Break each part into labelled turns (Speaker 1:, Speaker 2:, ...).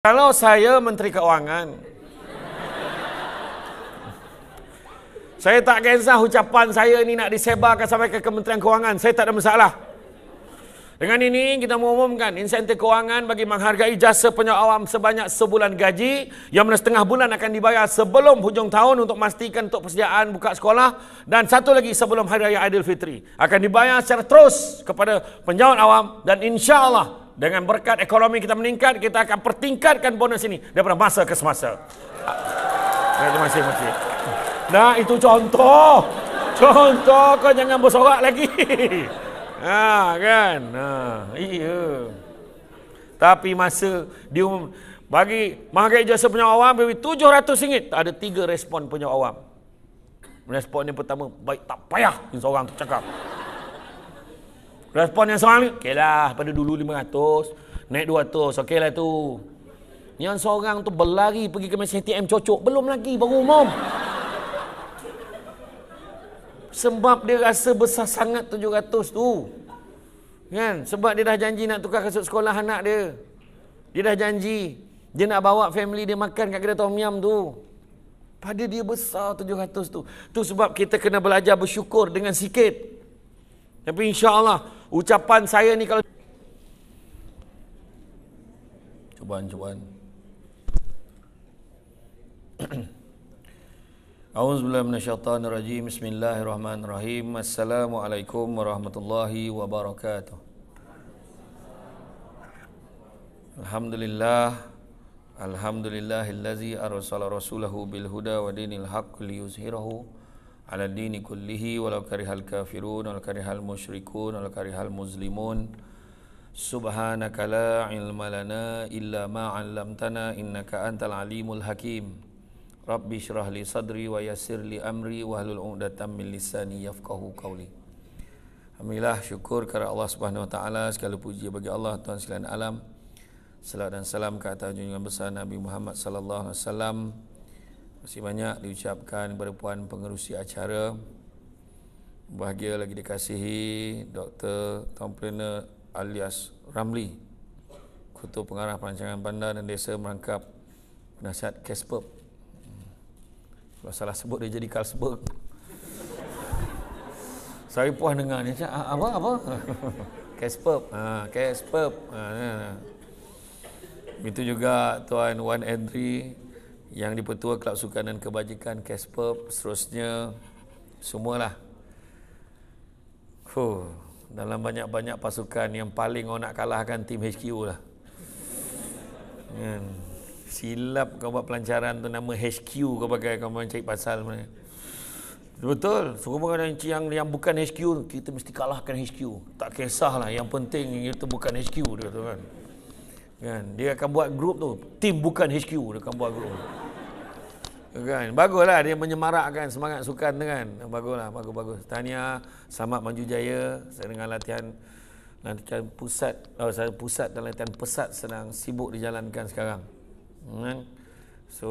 Speaker 1: Kalau saya Menteri Keuangan, saya tak kisah ucapan saya ini nak disebarkan sampai ke Kementerian Keuangan. Saya tak ada masalah. Dengan ini kita mengumumkan insentif keuangan bagi menghargai jasa penyok awam sebanyak sebulan gaji yang mana setengah bulan akan dibayar sebelum hujung tahun untuk memastikan untuk persediaan buka sekolah dan satu lagi sebelum Hari Raya Aidilfitri akan dibayar secara terus kepada penyawat awam dan insya Allah dengan berkat ekonomi kita meningkat, kita akan pertingkatkan bonus ini daripada masa ke semasa. Eh, terima kasih, terima kasih. Nah, itu contoh. Contoh kau jangan bersorak lagi. Ha, kan? Ha, iya. Tapi masa dia um, bagi mahagai jasa punya awam bagi RM700. Ada tiga respon punya awam. Respon yang pertama, baik tak payah. Seorang tu cakap. Respon yang seorang ni, okey lah, pada dulu 500, naik 200, okey lah tu. Yang seorang tu berlari pergi ke mesin ATM cocok, belum lagi, baru umum. Sebab dia rasa besar sangat 700 tu. Kan? Sebab dia dah janji nak tukar kasut sekolah anak dia. Dia dah janji. Dia nak bawa family dia makan kat kedai Tom Yam tu. Pada dia besar 700 tu. Tu sebab kita kena belajar bersyukur dengan sikit. Tapi insya Allah Ucapan saya ni kalau Cubaan, cubaan أعوذ بالله من الشيطان الرجيم بسم الله الرحمن الرحيم السلام عليكم ورحمة الله وبركاته الحمد لله الحمد لله الذي أرسل رسوله بالهدى ودين الحق ليظهره ala dini kullihi walau karihal kafirun walau karihal musyrikun walau karihal muslimun subhanaka la ilma lana illa ma 'allamtana innaka antal alimul hakim rabbi shrah li sadri wa yassir li amri wahlul 'uqdatam min lisani yafqahu qawli Alhamdulillah syukur kepada Allah Subhanahu Wa Taala segala puji bagi Allah Tuhan sekalian alam. Salam dan salam Kata junjungan besar Nabi Muhammad sallallahu alaihi wasallam. Masih banyak diucapkan kepada puan pengerusi acara Bahagia lagi dikasihi Dr. Tom alias Ramli Ketua Pengarah Perancangan Bandar dan Desa Merangkap Penasihat Kasper Kalau salah sebut dia jadi Carlsberg Saya puas dengar ni Apa? Apa? Kasper ha, Kasper ha, ya, ya. Itu juga Tuan Wan Andri yang dipertua Kelab Sukan dan Kebajikan Casper seterusnya semualah Fuh, dalam banyak-banyak pasukan yang paling orang nak kalahkan tim HQ lah hmm. silap kau buat pelancaran tu nama HQ kau pakai kau mahu cari pasal mana Betul. Semua orang yang, yang bukan HQ, kita mesti kalahkan HQ. Tak kisahlah. Yang penting itu bukan HQ. Dia kata kan. Kan? Dia akan buat grup tu. Tim bukan HQ dia akan buat grup. Kan? Baguslah dia menyemarakkan semangat sukan tu kan. Baguslah, bagus-bagus. Tahniah Samad Maju Jaya saya dengan latihan latihan pusat oh, saya pusat dan latihan pesat sedang sibuk dijalankan sekarang. Kan? So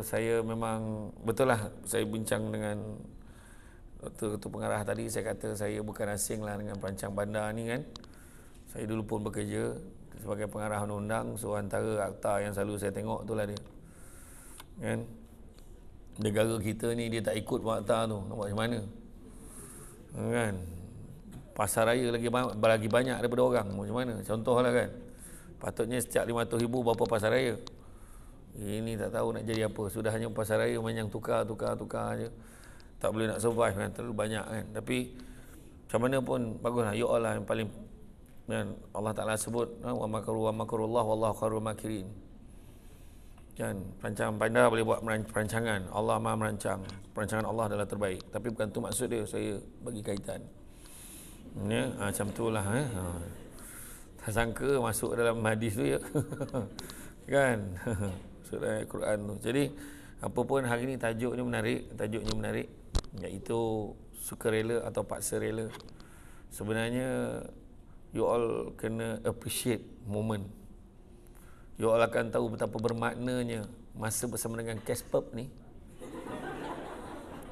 Speaker 1: saya memang betul lah saya bincang dengan Ketua Pengarah tadi saya kata saya bukan asing lah dengan perancang bandar ni kan. Saya dulu pun bekerja sebagai pengarah undang so antara akta yang selalu saya tengok itulah dia kan negara kita ni dia tak ikut akta tu nak buat macam mana kan pasar raya lagi, lagi banyak daripada orang macam mana contohlah kan patutnya setiap 500 ribu berapa pasar raya ini tak tahu nak jadi apa sudah hanya pasar raya main yang tukar tukar tukar je tak boleh nak survive kan terlalu banyak kan tapi macam mana pun baguslah you all lah yang paling dan Allah Ta'ala sebut ha, Wa makaru wa makarullah Allah khairul makirin Kan Perancangan pandai boleh buat perancangan Allah maha merancang Perancangan Allah adalah terbaik Tapi bukan tu maksud dia Saya bagi kaitan hmm, Ya ha, Macam itulah eh? Ha. Tak sangka masuk dalam hadis tu ya Kan Surah Al-Quran tu Jadi apa pun hari ni tajuk ni menarik Tajuk ni menarik Iaitu Suka atau paksa rela Sebenarnya you all kena appreciate moment you all akan tahu betapa bermaknanya masa bersama dengan Casper ni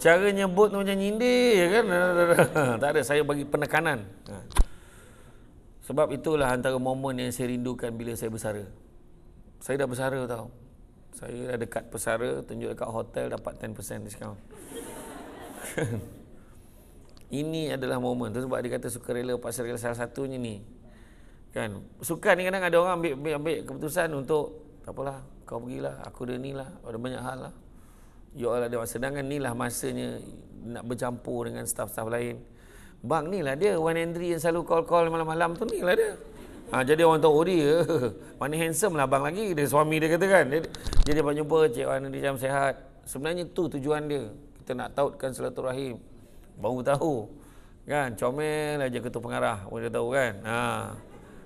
Speaker 1: cara nyebut tu macam nyindir ya kan tak ada saya bagi penekanan ha. sebab itulah antara momen yang saya rindukan bila saya bersara saya dah bersara tau saya dah dekat pesara tunjuk dekat hotel dapat 10% discount Ini adalah momen tu sebab dia kata sukarela pasal rela salah satunya ni. Kan? suka ni kadang ada orang ambil ambil, ambil keputusan untuk tak apalah kau pergilah aku dah ni lah ada banyak hal lah. Ya Allah dia sedangkan ni lah masanya nak bercampur dengan staff-staff lain. Bang ni lah dia Wan Hendri yang selalu call-call malam-malam tu ni lah dia. Ha, jadi orang tahu oh, dia mana handsome lah bang lagi dia suami dia kata kan. Dia, dia dapat jumpa Cik Wan Hendri jam sehat. Sebenarnya tu tujuan dia. Kita nak tautkan selatu rahim baru tahu kan comel aja ketua pengarah baru dia tahu kan ha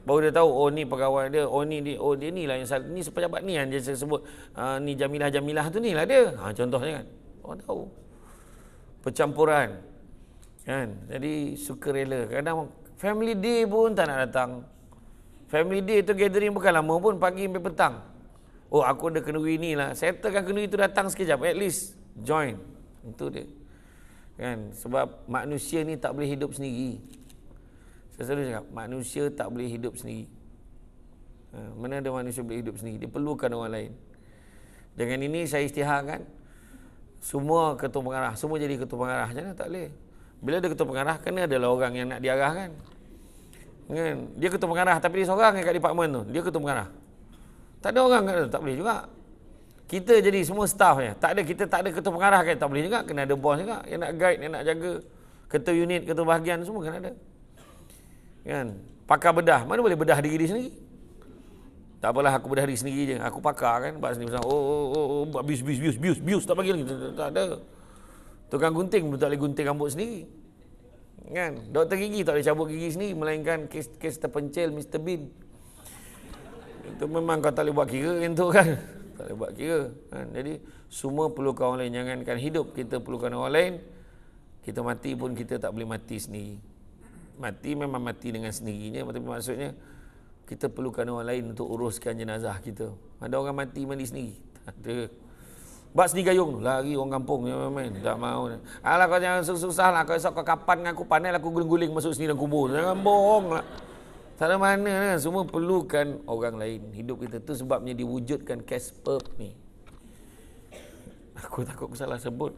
Speaker 1: baru dia tahu oh ni pegawai dia oh ni dia oh dia ni lah yang sal- ni sepejabat ni yang dia sebut ha, ni Jamilah Jamilah tu ni lah dia ha contohnya kan orang tahu percampuran kan jadi suka rela kadang family day pun tak nak datang family day tu gathering bukan lama pun pagi sampai petang oh aku ada kenduri ni lah settlekan kenduri tu datang sekejap at least join itu dia kan sebab manusia ni tak boleh hidup sendiri saya selalu cakap manusia tak boleh hidup sendiri ha, mana ada manusia boleh hidup sendiri dia perlukan orang lain dengan ini saya istiharkan semua ketua pengarah semua jadi ketua pengarah mana tak boleh bila ada ketua pengarah kena adalah orang yang nak diarahkan kan dia ketua pengarah tapi dia seorang kat department tu dia ketua pengarah tak ada orang kat tu tak boleh juga kita jadi semua staffnya. Kan. Tak ada kita tak ada ketua pengarah kan tak boleh juga kena ada bos juga yang nak guide yang nak jaga ketua unit ketua bahagian semua kena ada. Kan? Pakar bedah, mana boleh bedah diri sendiri? Tak apalah aku bedah diri sendiri je. Aku pakar kan buat sendiri pasal oh oh oh, oh buat bius bius bius bius bius tak bagi lagi tak, ada. Tukang gunting pun tak boleh gunting rambut sendiri. Kan? Doktor gigi tak boleh cabut gigi sendiri melainkan kes-kes terpencil Mr. Bean. Itu memang kau tak boleh buat kira yang tu kan tak boleh buat kira kan? jadi semua perlukan orang lain jangankan hidup kita perlukan orang lain kita mati pun kita tak boleh mati sendiri mati memang mati dengan sendirinya tapi maksudnya kita perlukan orang lain untuk uruskan jenazah kita ada orang mati mandi sendiri tak ada Bak sini gayung Lari orang kampung ya, main. Tak mau Alah kau jangan susah lah Kau esok kau kapan dengan aku Panel lah aku guling-guling Masuk sini dalam kubur Jangan bohong lah tak ada mana lah. Semua perlukan orang lain. Hidup kita tu sebabnya diwujudkan Casper ni. Aku takut aku salah sebut.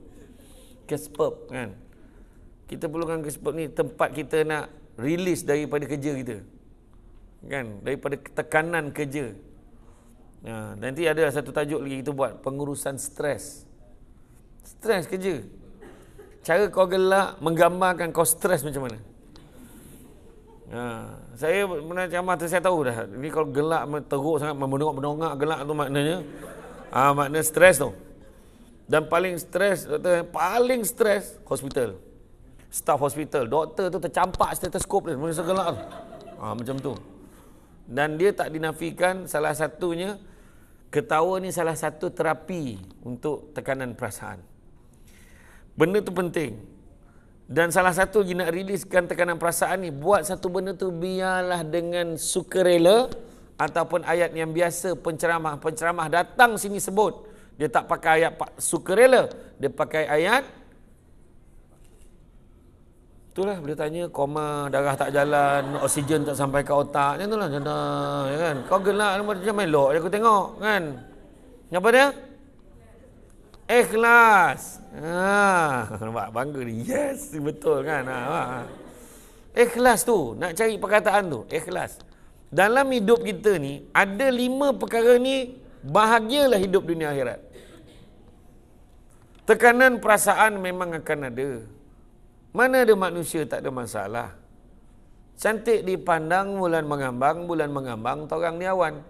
Speaker 1: Casper kan. Kita perlukan Casper ni tempat kita nak release daripada kerja kita. Kan? Daripada tekanan kerja. Ha, nanti ada satu tajuk lagi kita buat. Pengurusan stres. Stres kerja. Cara kau gelak menggambarkan kau stres macam mana? Ha. Saya pernah ceramah tu saya tahu dah. Ini kalau gelak teruk sangat menongak-menongak gelak tu maknanya ah ha, makna stres tu. Dan paling stres doktor paling stres hospital. Staff hospital, doktor tu tercampak stetoskop dia mengisi gelak tu. Ha, macam tu. Dan dia tak dinafikan salah satunya ketawa ni salah satu terapi untuk tekanan perasaan. Benda tu penting. Dan salah satu lagi nak riliskan tekanan perasaan ni Buat satu benda tu biarlah dengan sukarela Ataupun ayat yang biasa penceramah Penceramah datang sini sebut Dia tak pakai ayat sukarela Dia pakai ayat Itulah boleh tanya koma darah tak jalan Oksigen tak sampai ke otak Macam tu lah ya kan? Kau gelak macam elok je aku tengok kan Kenapa dia? Ikhlas. Ha, nampak bangga ni. Yes, betul kan? Ha. ha. Ikhlas tu, nak cari perkataan tu, ikhlas. Dalam hidup kita ni, ada lima perkara ni, bahagialah hidup dunia akhirat. Tekanan perasaan memang akan ada. Mana ada manusia tak ada masalah. Cantik dipandang bulan mengambang, bulan mengambang, torang ni awan.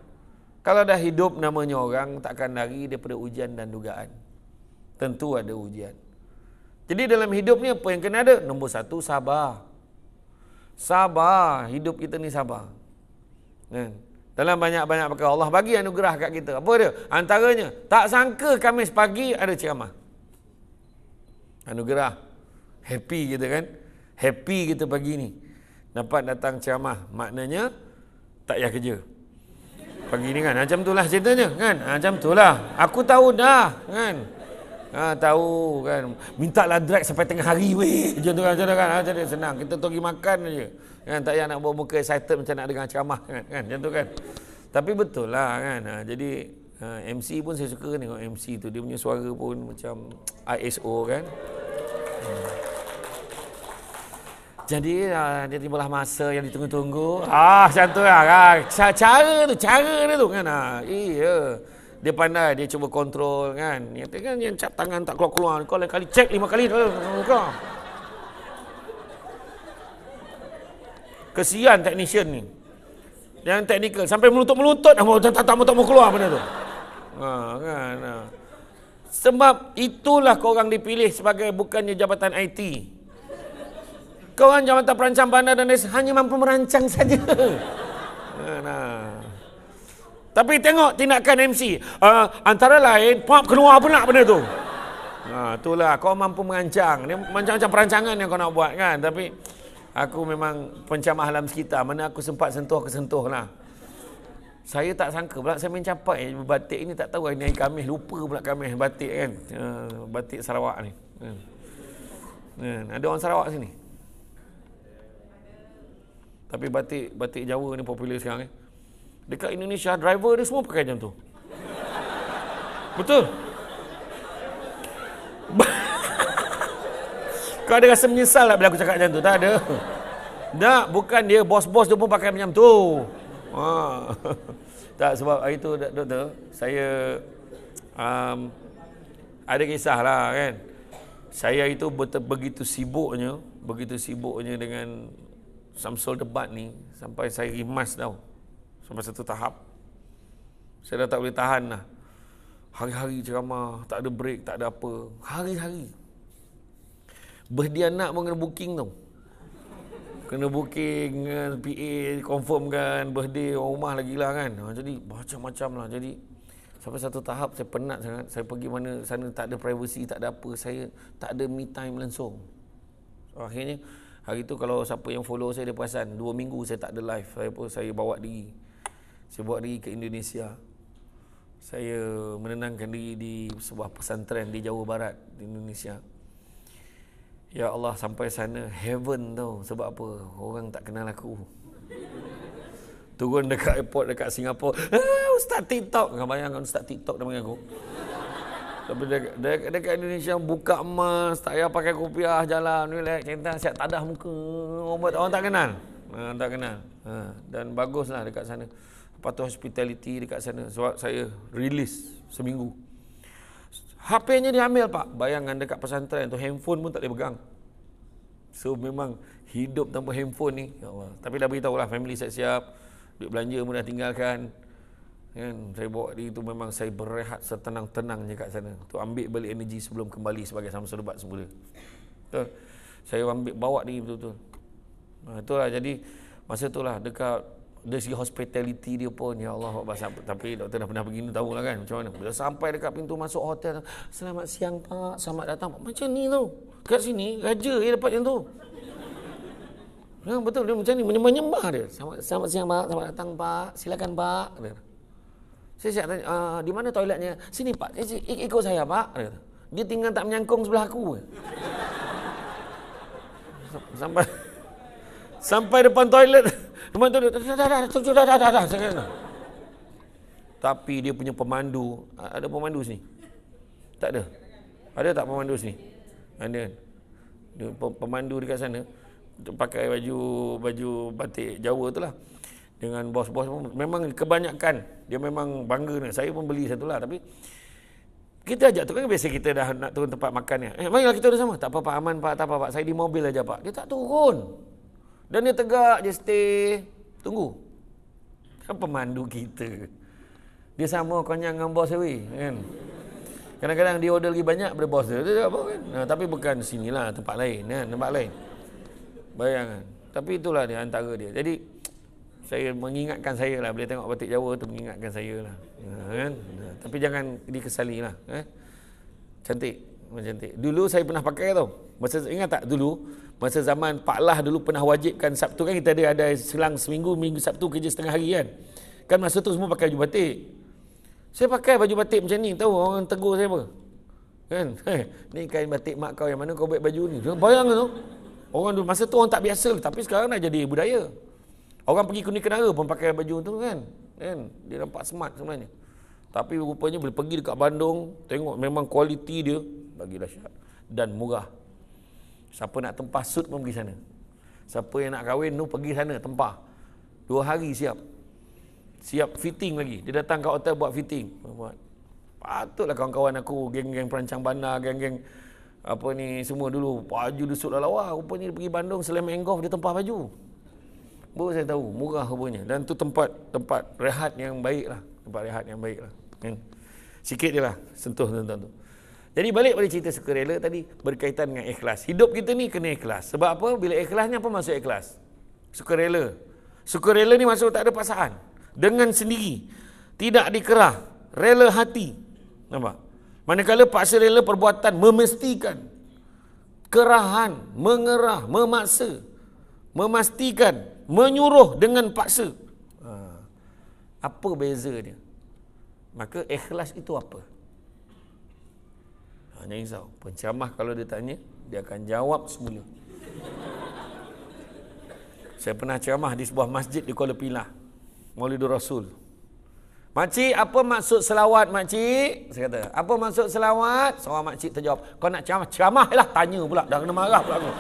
Speaker 1: Kalau dah hidup namanya orang, takkan lari daripada ujian dan dugaan. Tentu ada ujian. Jadi dalam hidup ni apa yang kena ada? Nombor satu sabar. Sabar. Hidup kita ni sabar. Kan? Dalam banyak-banyak perkara Allah bagi anugerah kat kita. Apa dia? Antaranya, tak sangka kamis pagi ada ceramah. Anugerah. Happy kita kan? Happy kita pagi ni. Dapat datang ceramah. Maknanya, tak payah kerja. Pagi ni kan? Macam tu lah ceritanya kan? Macam tu lah. Aku tahu dah kan? Ha, tahu kan. Minta lah drag sampai tengah hari weh. Macam tu kan. Macam kan. Ha, macam tu senang. Kita pergi makan je. Kan, tak payah nak buat muka excited macam nak dengar ceramah kan. kan. Macam tu kan. Tapi betul lah kan. Ha, jadi ha, MC pun saya suka tengok MC tu. Dia punya suara pun macam ISO kan. Hmm. Ha. Jadi uh, dia timbulah masa yang ditunggu-tunggu. Ah, macam tu lah. Ah, cara tu, cara dia tu kan. Ah, iya. Yeah dia pandai dia cuba kontrol kan yang kan yang cap tangan tak keluar-keluar kau lain kali cek lima kali eh, kesian teknisian ni yang teknikal sampai melutut-melutut dah -melutut, tak tak tak mau keluar benda tu ha kan ha. sebab itulah kau orang dipilih sebagai bukannya jabatan IT kau orang jabatan perancang bandar dan hanya mampu merancang saja kan, ha nah. Tapi tengok tindakan MC. Uh, ah, antara lain, pop keluar pula benda tu. Ha, itulah, kau mampu mengancang. Ini macam-macam perancangan yang kau nak buat kan. Tapi, aku memang pencamah alam sekitar. Mana aku sempat sentuh-kesentuh lah. Saya tak sangka pula saya mencapai batik ini tak tahu ni kamis lupa pula kamis batik kan uh, batik Sarawak ni. Hmm. Uh, ada orang Sarawak sini. Tapi batik batik Jawa ni popular sekarang eh dekat Indonesia driver dia semua pakai macam tu betul kau ada rasa menyesal tak bila aku cakap macam tu tak ada tak bukan dia bos-bos dia pun pakai macam tu ha. tak sebab hari tu doktor saya um, ada kisah lah kan saya itu begitu sibuknya begitu sibuknya dengan samsul debat ni sampai saya rimas tau sampai satu tahap saya dah tak boleh tahan lah hari-hari ceramah tak ada break tak ada apa hari-hari berdia nak kena booking tu kena booking kan, PA confirmkan birthday orang rumah lagi lah kan ha, jadi macam-macam lah jadi sampai satu tahap saya penat sangat saya pergi mana sana tak ada privacy tak ada apa saya tak ada me time langsung akhirnya hari tu kalau siapa yang follow saya dia perasan dua minggu saya tak ada live saya pun saya bawa diri saya bawa diri ke Indonesia. Saya menenangkan diri di sebuah pesantren di Jawa Barat, di Indonesia. Ya Allah, sampai sana heaven tau. Sebab apa? Orang tak kenal aku. Turun dekat airport, dekat Singapura. Ah, Ustaz TikTok. Kau bayangkan Ustaz TikTok dengan aku. Tapi dekat, dekat, dekat Indonesia, buka emas, tak payah pakai kopiah, jalan, relax, cinta, siap tadah muka. Orang, orang tak kenal. Ha, tak kenal. Ha, dan baguslah dekat sana patut hospitality dekat sana sebab saya release seminggu. HP-nya diambil pak. Bayangkan dekat pesantren tu handphone pun tak boleh pegang. So memang hidup tanpa handphone ni. Ya Allah. Tapi dah beritahu lah family saya siap. Duit belanja pun dah tinggalkan. Kan? Saya bawa diri tu memang saya berehat setenang-tenangnya kat sana. Tu ambil balik energi sebelum kembali sebagai sama serbat semula. Tu, saya ambil bawa diri betul-betul. Ha, itulah jadi masa tu lah dekat dari segi hospitality dia pun ya Allah tapi doktor dah pernah pergi ni tahu lah kan macam mana bila sampai dekat pintu masuk hotel selamat siang pak selamat datang pak. macam ni tu kat sini raja dia dapat yang tu ya, betul dia macam ni menyembah-nyembah dia selamat, selamat siang pak selamat datang pak silakan pak saya siap tanya, ah, di mana toiletnya? Sini pak, Ik- ikut saya pak. Dia, tinggal tak menyangkung sebelah aku. Sampai sampai depan toilet. Teman tu, dah, dah, dah, dah, dah, dah, dah, kan. Tapi dia punya pemandu, ada pemandu sini? Tak ada? Ada tak pemandu sini? Ada. Kan? Dia pemandu dekat sana, pakai baju baju batik Jawa tu lah. Dengan bos-bos pun, memang kebanyakan, dia memang bangga ni. Saya pun beli satu lah, tapi kita ajak tu kan biasa kita dah nak turun tempat makan ni. Eh, mari lah kita bersama. Tak apa Pak Aman Pak, tak apa Pak. Saya di mobil aja Pak. Dia tak turun. Dan dia tegak je stay. Tunggu. Kan pemandu kita. Dia sama konyang dengan bos awi. Kan? Kadang-kadang dia order lagi banyak daripada bos dia. Dia apa kan? Nah, ha, tapi bukan sini lah. Tempat lain. Kan? Tempat lain. Bayangkan. Tapi itulah dia antara dia. Jadi saya mengingatkan saya lah Boleh tengok batik Jawa tu mengingatkan saya lah ha, kan ha, tapi jangan dikesali lah eh cantik cantik dulu saya pernah pakai tau masa ingat tak dulu Masa zaman Pak Lah dulu pernah wajibkan Sabtu kan kita ada ada selang seminggu minggu Sabtu kerja setengah hari kan. Kan masa tu semua pakai baju batik. Saya pakai baju batik macam ni tahu orang tegur saya apa. Kan? ni kain batik mak kau yang mana kau buat baju ni? Bayang tu. Orang dulu masa tu orang tak biasa tapi sekarang dah jadi budaya. Orang pergi kuning kenara pun pakai baju tu kan. Kan? Dia nampak smart sebenarnya. Tapi rupanya boleh pergi dekat Bandung, tengok memang kualiti dia bagi dahsyat dan murah Siapa nak tempah sud pun pergi sana. Siapa yang nak kahwin nu pergi sana tempah. Dua hari siap. Siap fitting lagi. Dia datang ke hotel buat fitting. Buat. Patutlah kawan-kawan aku, geng-geng perancang bandar, geng-geng apa ni semua dulu baju dusuk lah lawa. Rupanya dia pergi Bandung selain main golf dia tempah baju. Baru saya tahu, murah rupanya. Dan tu tempat tempat rehat yang baiklah, Tempat rehat yang baiklah. lah. Kan? Sikit je lah sentuh tuan-tuan tu. Tentu. Jadi balik pada cerita sukarela tadi berkaitan dengan ikhlas. Hidup kita ni kena ikhlas. Sebab apa? Bila ikhlas ni apa maksud ikhlas? Sukarela. Sukarela ni maksud tak ada pasangan. Dengan sendiri. Tidak dikerah. Rela hati. Nampak? Manakala paksa rela perbuatan memestikan. Kerahan. Mengerah. Memaksa. Memastikan. Menyuruh dengan paksa. Ha. Apa bezanya? Maka ikhlas itu apa? Jangan risau Penceramah kalau dia tanya Dia akan jawab semula Saya pernah ceramah di sebuah masjid di Kuala Pilah Maulidur Rasul Makcik, apa maksud selawat makcik? Saya kata, apa maksud selawat? Seorang makcik terjawab, kau nak ceramah? Ceramah lah, tanya pula. Dah kena marah pula aku.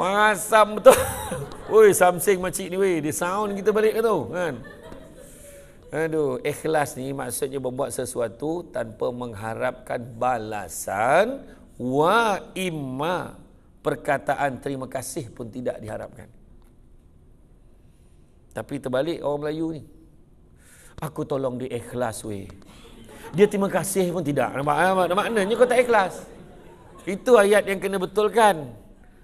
Speaker 1: Mengasam betul. Woi, samsing makcik ni, woi Dia sound kita balik ke tu. Kan? Aduh, ikhlas ni maksudnya membuat sesuatu tanpa mengharapkan balasan wa imma perkataan terima kasih pun tidak diharapkan. Tapi terbalik orang Melayu ni. Aku tolong dia ikhlas weh. Dia terima kasih pun tidak. Nampak, nampak, maknanya kau tak ikhlas. Itu ayat yang kena betulkan.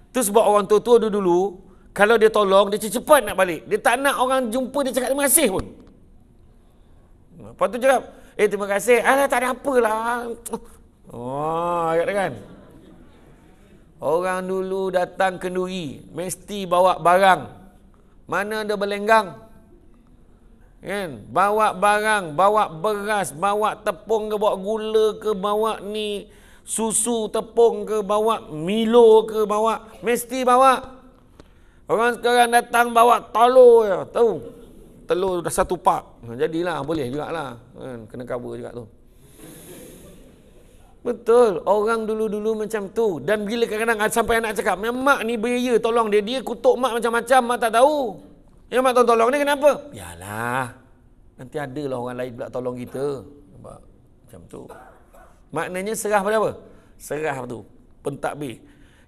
Speaker 1: Itu sebab orang tua-tua dulu, kalau dia tolong, dia cepat nak balik. Dia tak nak orang jumpa dia cakap terima kasih pun. Lepas tu cakap, eh terima kasih. Alah tak ada apalah. Oh, kata kan. Orang dulu datang kenduri, mesti bawa barang. Mana ada belenggang? Kan? Bawa barang, bawa beras, bawa tepung ke, bawa gula ke, bawa ni susu tepung ke, bawa milo ke, bawa mesti bawa. Orang sekarang datang bawa tolo je, ya, tahu? telur dah satu pak. Ha, jadilah, boleh juga lah. Ha, kena kabur juga tu. Betul. Orang dulu-dulu macam tu. Dan bila kadang-kadang sampai anak cakap, mak ni beria tolong dia. Dia kutuk mak macam-macam, mak tak tahu. Ya mak tolong, tolong ni kenapa? Yalah. Nanti ada lah orang lain pula tolong kita. Nampak? Macam tu. Maknanya serah pada apa? Serah tu. Pentadbir.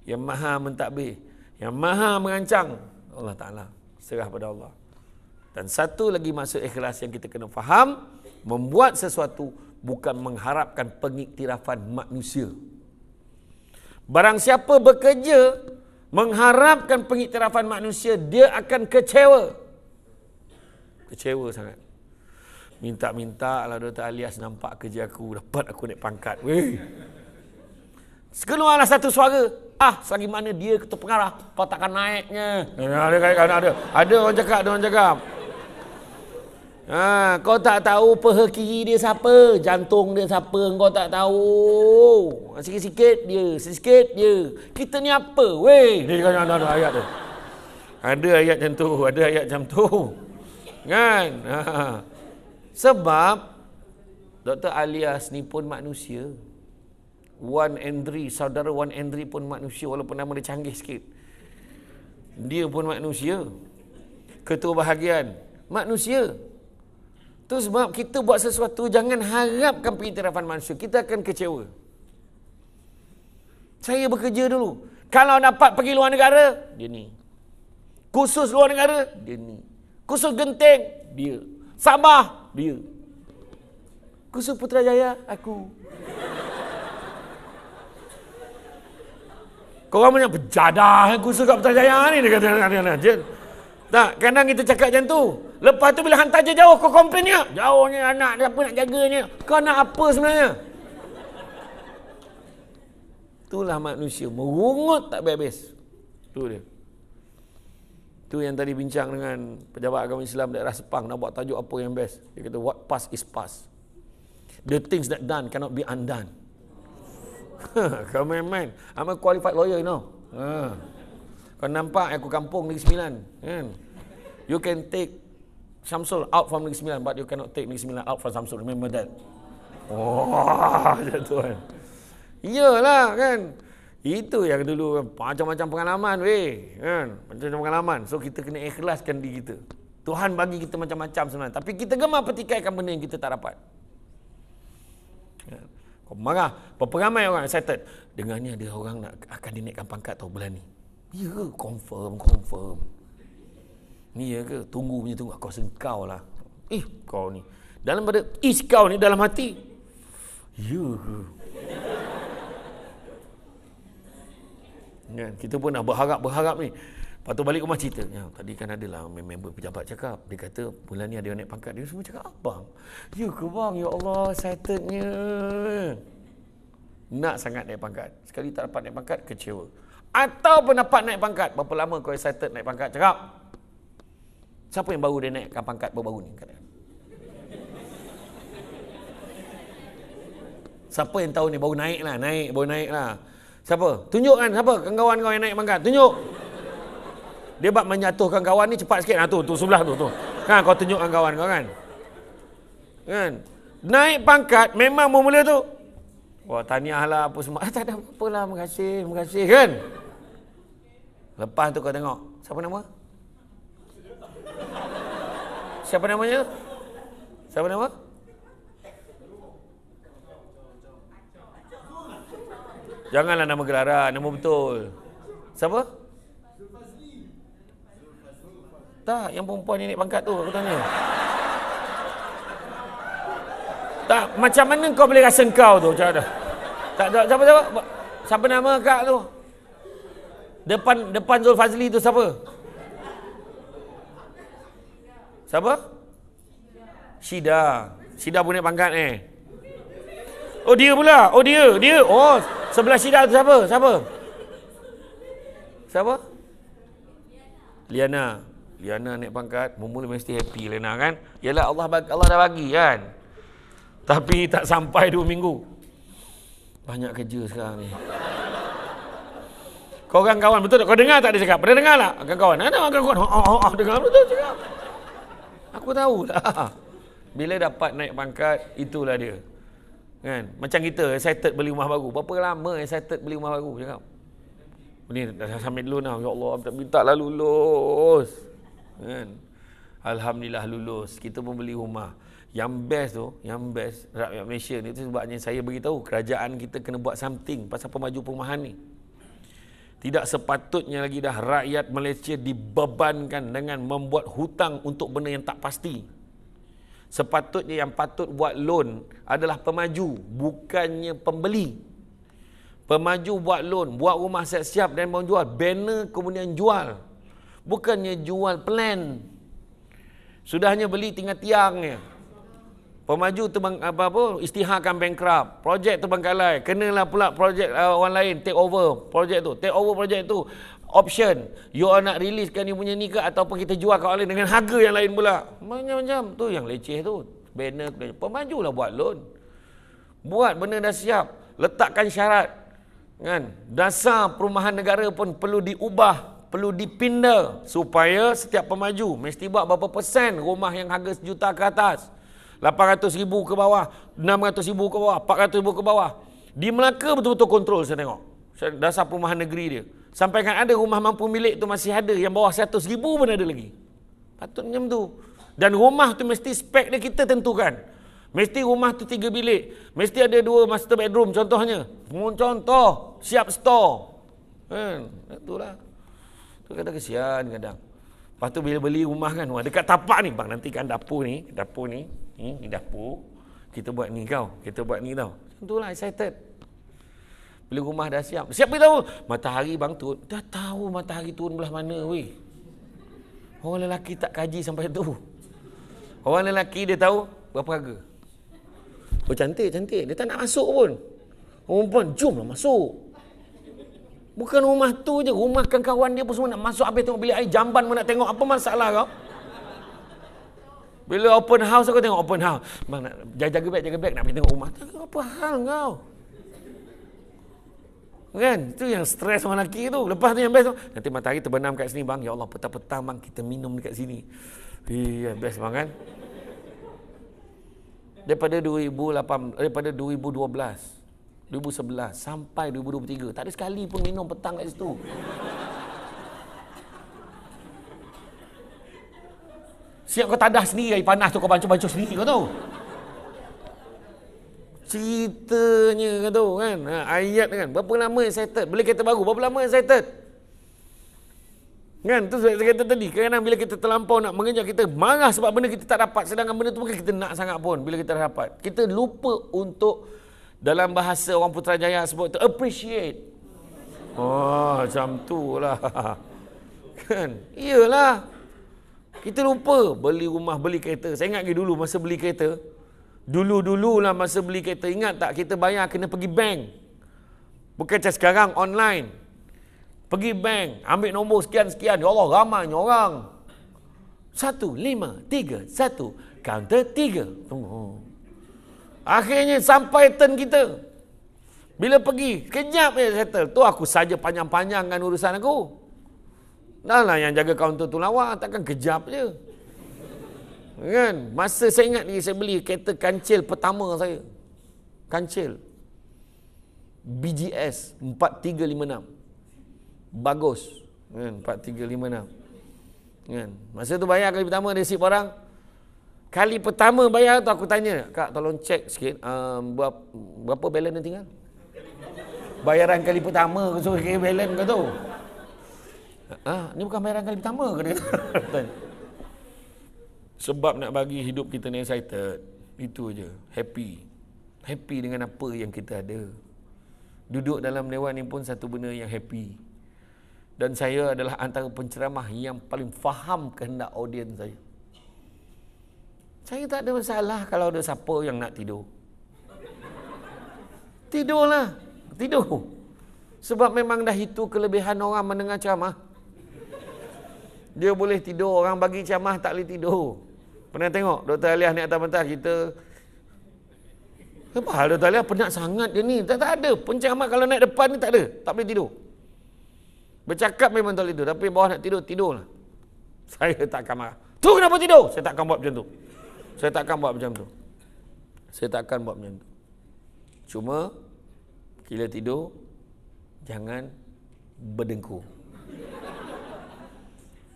Speaker 1: Yang maha mentadbir. Yang maha merancang. Allah Ta'ala. Serah pada Allah. Dan satu lagi maksud ikhlas yang kita kena faham, membuat sesuatu bukan mengharapkan pengiktirafan manusia. Barang siapa bekerja mengharapkan pengiktirafan manusia, dia akan kecewa. Kecewa sangat. Minta-minta lah Dr. Alias nampak kerja aku, dapat aku naik pangkat. Weh. Sekeluarlah satu suara. Ah, selagi mana dia ketua pengarah, kau takkan naiknya. Ada, ada, ada. Ada orang cakap, ada orang cakap. Ha, kau tak tahu peha kiri dia siapa, jantung dia siapa, kau tak tahu. Ha, sikit-sikit dia, sikit-sikit dia. Kita ni apa, weh? Dia cakap, ada, ada ayat tu. Ada ayat macam tu, ada ayat macam tu. Kan? Ha. Sebab, Dr. Alias ni pun manusia. Wan Andri, saudara Wan Andri pun manusia walaupun nama dia canggih sikit. Dia pun manusia. Ketua bahagian, Manusia. Itu sebab kita buat sesuatu, jangan harapkan pengiktirafan manusia. Kita akan kecewa. Saya bekerja dulu. Kalau dapat pergi luar negara, dia ni. Khusus luar negara, dia ni. Khusus genting, dia. Sabah, dia. Khusus Putrajaya, aku. Korang punya pejadah khusus kat Putrajaya ni. Dia kata, dia kata, kata. Tak, kadang kita cakap macam tu. Lepas tu bila hantar je jauh, kau komplain ya? Jauh ni anak dia, nak jaga ni? Kau nak apa sebenarnya? Itulah manusia, merungut tak habis-habis. Itu dia. Itu yang tadi bincang dengan pejabat agama Islam daerah Sepang, nak buat tajuk apa yang best. Dia kata, what past is past. The things that done cannot be undone. Kau main main. I'm a qualified lawyer, you know. Ah. Kau nampak aku kampung Negeri Sembilan. Kan? Yeah. You can take Shamsul out from Negeri Sembilan but you cannot take Negeri Sembilan out from Shamsul. Remember that. Oh, ya tu kan. Iyalah kan. Itu yang dulu macam-macam pengalaman weh, kan? Macam-macam pengalaman. So kita kena ikhlaskan diri kita. Tuhan bagi kita macam-macam sebenarnya. Tapi kita gemar petikaikan benda yang kita tak dapat. Kan? Kau marah. Berapa orang excited. Dengan dia orang nak akan dinaikkan pangkat tau bulan ni. Ya, confirm, confirm. Ni ya ke? Tunggu punya tunggu. Aku rasa kau lah. Eh, kau ni. Dalam pada, is kau ni dalam hati. Ya ke? Ya, kita pun nak berharap-berharap ni. Lepas balik rumah cerita. Ya, tadi kan ada lah member pejabat cakap. Dia kata, bulan ni ada yang naik pangkat. Dia semua cakap, abang. Ya ke bang? Ya Allah, excitednya. Nak sangat naik pangkat. Sekali tak dapat naik pangkat, kecewa. Atau pun dapat naik pangkat. Berapa lama kau excited naik pangkat? Cakap. Siapa yang baru dia naik kapal pangkat baru-baru ni? Siapa yang tahu ni baru naik lah, naik, baru naik lah. Siapa? Tunjukkan siapa? Kawan kau yang naik pangkat. Tunjuk. Dia buat menjatuhkan kawan ni cepat sikit. Ha, tu, tu sebelah tu. tu. Kan kau tunjukkan kawan kau kan? Kan? Naik pangkat memang bermula tu. Wah, tahniahlah apa semua. Ah, tak ada apa lah. Terima kasih, Kan? Lepas tu kau tengok. Siapa nama? siapa namanya? Siapa nama? Janganlah nama gelaran, nama betul. Siapa? Tak, yang perempuan nenek pangkat tu aku tanya. Tak, macam mana kau boleh rasa kau tu? Macam mana? Tak, tak, siapa, siapa? Siapa nama kak tu? Depan depan Zul Fazli tu siapa? Siapa? Syida. Syida pun nak pangkat eh. Oh dia pula. Oh dia, dia. Oh, sebelah Syida tu siapa? Siapa? Siapa? Liana. Liana naik pangkat, mula mesti happy Liana kan? Yalah Allah Allah dah bagi kan. Tapi tak sampai 2 minggu. Banyak kerja sekarang ni. Kau orang kawan betul tak? Kau dengar tak dia cakap? Pernah dengar tak? Kawan-kawan. Ha, ha, ha, ha, dengar betul cakap. Aku tahu lah, Bila dapat naik pangkat, itulah dia. Kan? Macam kita, excited beli rumah baru. Berapa lama excited beli rumah baru? Cakap. Ini dah sambil loan lah. Ya Allah, tak minta lah lulus. Kan? Alhamdulillah lulus. Kita pun beli rumah. Yang best tu, yang best rakyat Malaysia ni tu sebabnya saya beritahu kerajaan kita kena buat something pasal pemaju perumahan ni. Tidak sepatutnya lagi dah rakyat Malaysia dibebankan dengan membuat hutang untuk benda yang tak pasti. Sepatutnya yang patut buat loan adalah pemaju, bukannya pembeli. Pemaju buat loan, buat rumah siap-siap dan mau jual. Banner kemudian jual. Bukannya jual plan. Sudahnya beli tinggal tiangnya. Pemaju tu apa apa istiharkan bankrupt, projek tu bangkalai, kenalah pula projek uh, orang lain take over projek tu, take over projek tu. Option, you are nak releasekan you punya ni ke ataupun kita jual kat lain dengan harga yang lain pula. Macam-macam tu yang leceh tu. Banner pemaju lah buat loan. Buat benda dah siap, letakkan syarat. Kan? Dasar perumahan negara pun perlu diubah perlu dipindah supaya setiap pemaju mesti buat berapa persen rumah yang harga sejuta ke atas ribu ke bawah, ribu ke bawah, ribu ke bawah. Di Melaka betul-betul kontrol saya tengok. Dasar perumahan negeri dia. Sampai kan ada rumah mampu milik tu masih ada. Yang bawah ribu pun ada lagi. Patutnya tu. Dan rumah tu mesti spek dia kita tentukan. Mesti rumah tu tiga bilik. Mesti ada dua master bedroom contohnya. Hmm, contoh, siap store. Kan, itulah. Tu kata kesian kadang. Lepas tu bila beli rumah kan, wah, dekat tapak ni bang, nanti kan dapur ni, dapur ni, ni di dapur kita buat ni kau kita buat ni tau tentulah excited beli rumah dah siap siapa tahu matahari bang tu, dah tahu matahari turun belah mana weh orang lelaki tak kaji sampai tu orang lelaki dia tahu berapa harga Oh cantik, cantik. Dia tak nak masuk pun. Perempuan, jomlah masuk. Bukan rumah tu je, rumah kawan-kawan dia pun semua nak masuk habis tengok bilik air. Jamban pun nak tengok apa masalah kau. Bila open house aku tengok open house. Bang nak jaga beg jaga beg nak pergi tengok rumah.
Speaker 2: Tengok apa hal kau?
Speaker 1: Kan? Itu yang stres orang lelaki tu. Lepas tu yang best tu. Nanti matahari terbenam kat sini bang. Ya Allah petang-petang bang kita minum dekat sini. Iya best bang kan? Daripada 2008, daripada 2012, 2011 sampai 2023. Tak ada sekali pun minum petang kat situ. Siap kau tadah sendiri air panas tu kau bancuh-bancuh sendiri kau tahu. Ceritanya kau tahu kan. Ha, ayat kan. Berapa lama excited? Beli kereta baru. Berapa lama excited? Kan? Itu sebab saya kata tadi. Kadang-kadang bila kita terlampau nak mengejar, kita marah sebab benda kita tak dapat. Sedangkan benda tu mungkin kita nak sangat pun bila kita dapat. Kita lupa untuk dalam bahasa orang Putrajaya sebut tu, appreciate.
Speaker 2: Oh,
Speaker 1: macam tu lah. Kan? Iyalah. Kita lupa beli rumah, beli kereta. Saya ingat lagi dulu masa beli kereta. dulu dulu lah masa beli kereta. Ingat tak kita bayar kena pergi bank. Bukan macam sekarang online. Pergi bank. Ambil nombor sekian-sekian. Ya Allah ramainya orang. Satu, lima, tiga, satu. Counter tiga. Oh. Akhirnya sampai turn kita. Bila pergi, kejap je settle. Tu aku saja panjang-panjang dengan urusan aku. Dah lah yang jaga kaunter tu lawa. Takkan kejap je. Kan? Masa saya ingat lagi saya beli kereta kancil pertama saya. Kancil. BGS 4356. Bagus. Kan? 4356. Kan? Masa tu bayar kali pertama dia barang. Kali pertama bayar tu aku tanya. Kak tolong cek sikit. Um, berapa, berapa balance dia tinggal? Bayaran kali pertama aku suruh balance ke tu. Ah, ha? ini bukan bayaran kali pertama ke dia? Sebab nak bagi hidup kita ni excited. Itu aja. Happy. Happy dengan apa yang kita ada. Duduk dalam dewan ni pun satu benda yang happy. Dan saya adalah antara penceramah yang paling faham kehendak audiens saya. Saya tak ada masalah kalau ada siapa yang nak tidur. Tidurlah. Tidur. Sebab memang dah itu kelebihan orang mendengar ceramah. Dia boleh tidur, orang bagi camah tak boleh tidur. Pernah tengok Dr. Aliah ni atas pentas kita apa hal Dr. Aliah penat sangat dia ni. Tak, tak ada. Penceramah kalau naik depan ni tak ada. Tak boleh tidur. Bercakap memang tak boleh tidur. Tapi bawah nak tidur, tidur lah. Saya tak akan marah. Tu kenapa tidur? Saya tak akan buat macam tu. Saya tak akan buat macam tu. Saya tak akan buat macam tu. Cuma, kila tidur, jangan berdengkur.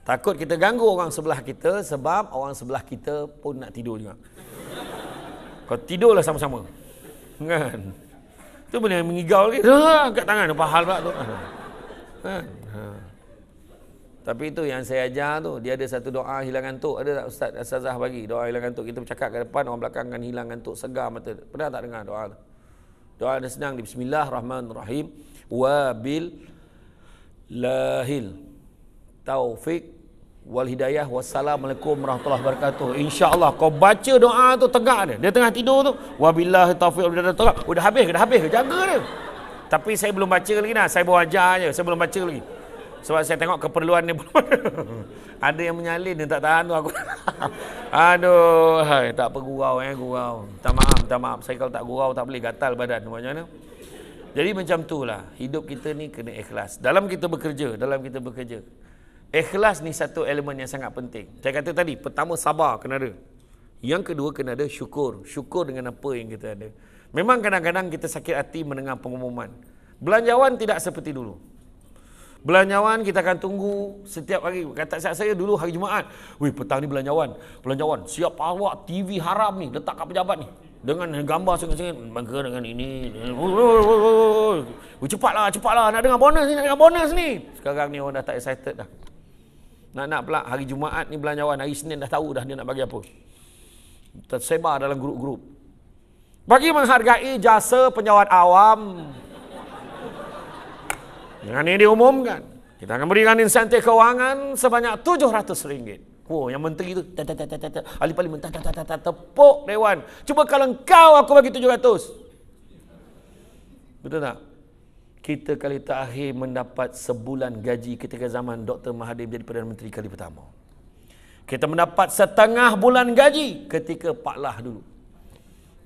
Speaker 1: Takut kita ganggu orang sebelah kita sebab orang sebelah kita pun nak tidur juga. Kau tidurlah sama-sama. Kan? Tu boleh mengigau lagi. Ah, angkat tangan. Apa hal pula tu? Ah. Kan? Ha. Tapi itu yang saya ajar tu. Dia ada satu doa hilangan tuk. Ada tak Ustaz Asazah bagi doa hilangan tuk? Kita bercakap ke depan orang belakang kan hilangan tuk. Segar mata. Pernah tak dengar doa tu? Doa dia senang. Di Bismillahirrahmanirrahim. Wabil lahil. Taufik wal hidayah wassalamualaikum warahmatullahi wabarakatuh insyaallah kau baca doa tu tegak dia dia tengah tidur tu wabillahi taufiq udah tegak udah habis ke dah habis jaga dia tapi saya belum baca lagi nah saya baru ajar aje saya belum baca lagi sebab saya tengok keperluan ni ada yang menyalin dia tak tahan tu aku aduh hai, tak apa gurau eh gurau tak maaf tak maaf saya kalau tak gurau tak boleh gatal badan macam mana jadi macam tu lah. hidup kita ni kena ikhlas dalam kita bekerja dalam kita bekerja Ikhlas ni satu elemen yang sangat penting. Saya kata tadi, pertama sabar kena ada. Yang kedua kena ada syukur. Syukur dengan apa yang kita ada. Memang kadang-kadang kita sakit hati mendengar pengumuman. Belanjawan tidak seperti dulu. Belanjawan kita akan tunggu setiap hari. Kata saya, saya dulu hari Jumaat. Wih petang ni belanjawan. Belanjawan siap awak TV haram ni. Letak kat pejabat ni. Dengan gambar sengit-sengit. Bangga dengan ini. Wih, cepatlah cepatlah. Nak dengar bonus ni. Nak dengar bonus ni. Sekarang ni orang dah tak excited dah. Nak-nak pula hari Jumaat ni belanjawan, hari Senin dah tahu dah dia nak bagi apa. Tersebar dalam grup-grup. Bagi menghargai jasa penjawat awam. dengan ini diumumkan. Kita akan berikan insentif kewangan sebanyak RM700. Oh, yang menteri tu. Ahli parlimen. Tepuk Dewan. Cuba kalau kau aku bagi RM700. Betul tak? kita kali terakhir mendapat sebulan gaji ketika zaman Dr. Mahathir menjadi Perdana Menteri kali pertama. Kita mendapat setengah bulan gaji ketika Pak Lah dulu.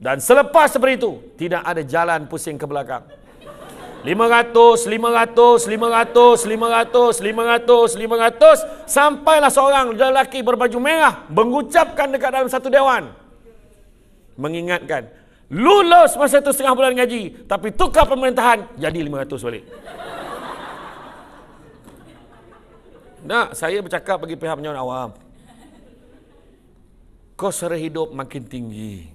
Speaker 1: Dan selepas seperti itu, tidak ada jalan pusing ke belakang. 500, 500, 500, 500, 500, sampailah seorang lelaki berbaju merah mengucapkan dekat dalam satu dewan. Mengingatkan, Lulus masa tu setengah bulan gaji. Tapi tukar pemerintahan, jadi 500 balik. Nah, saya bercakap bagi pihak penyewaan awam. Kos sara hidup makin tinggi.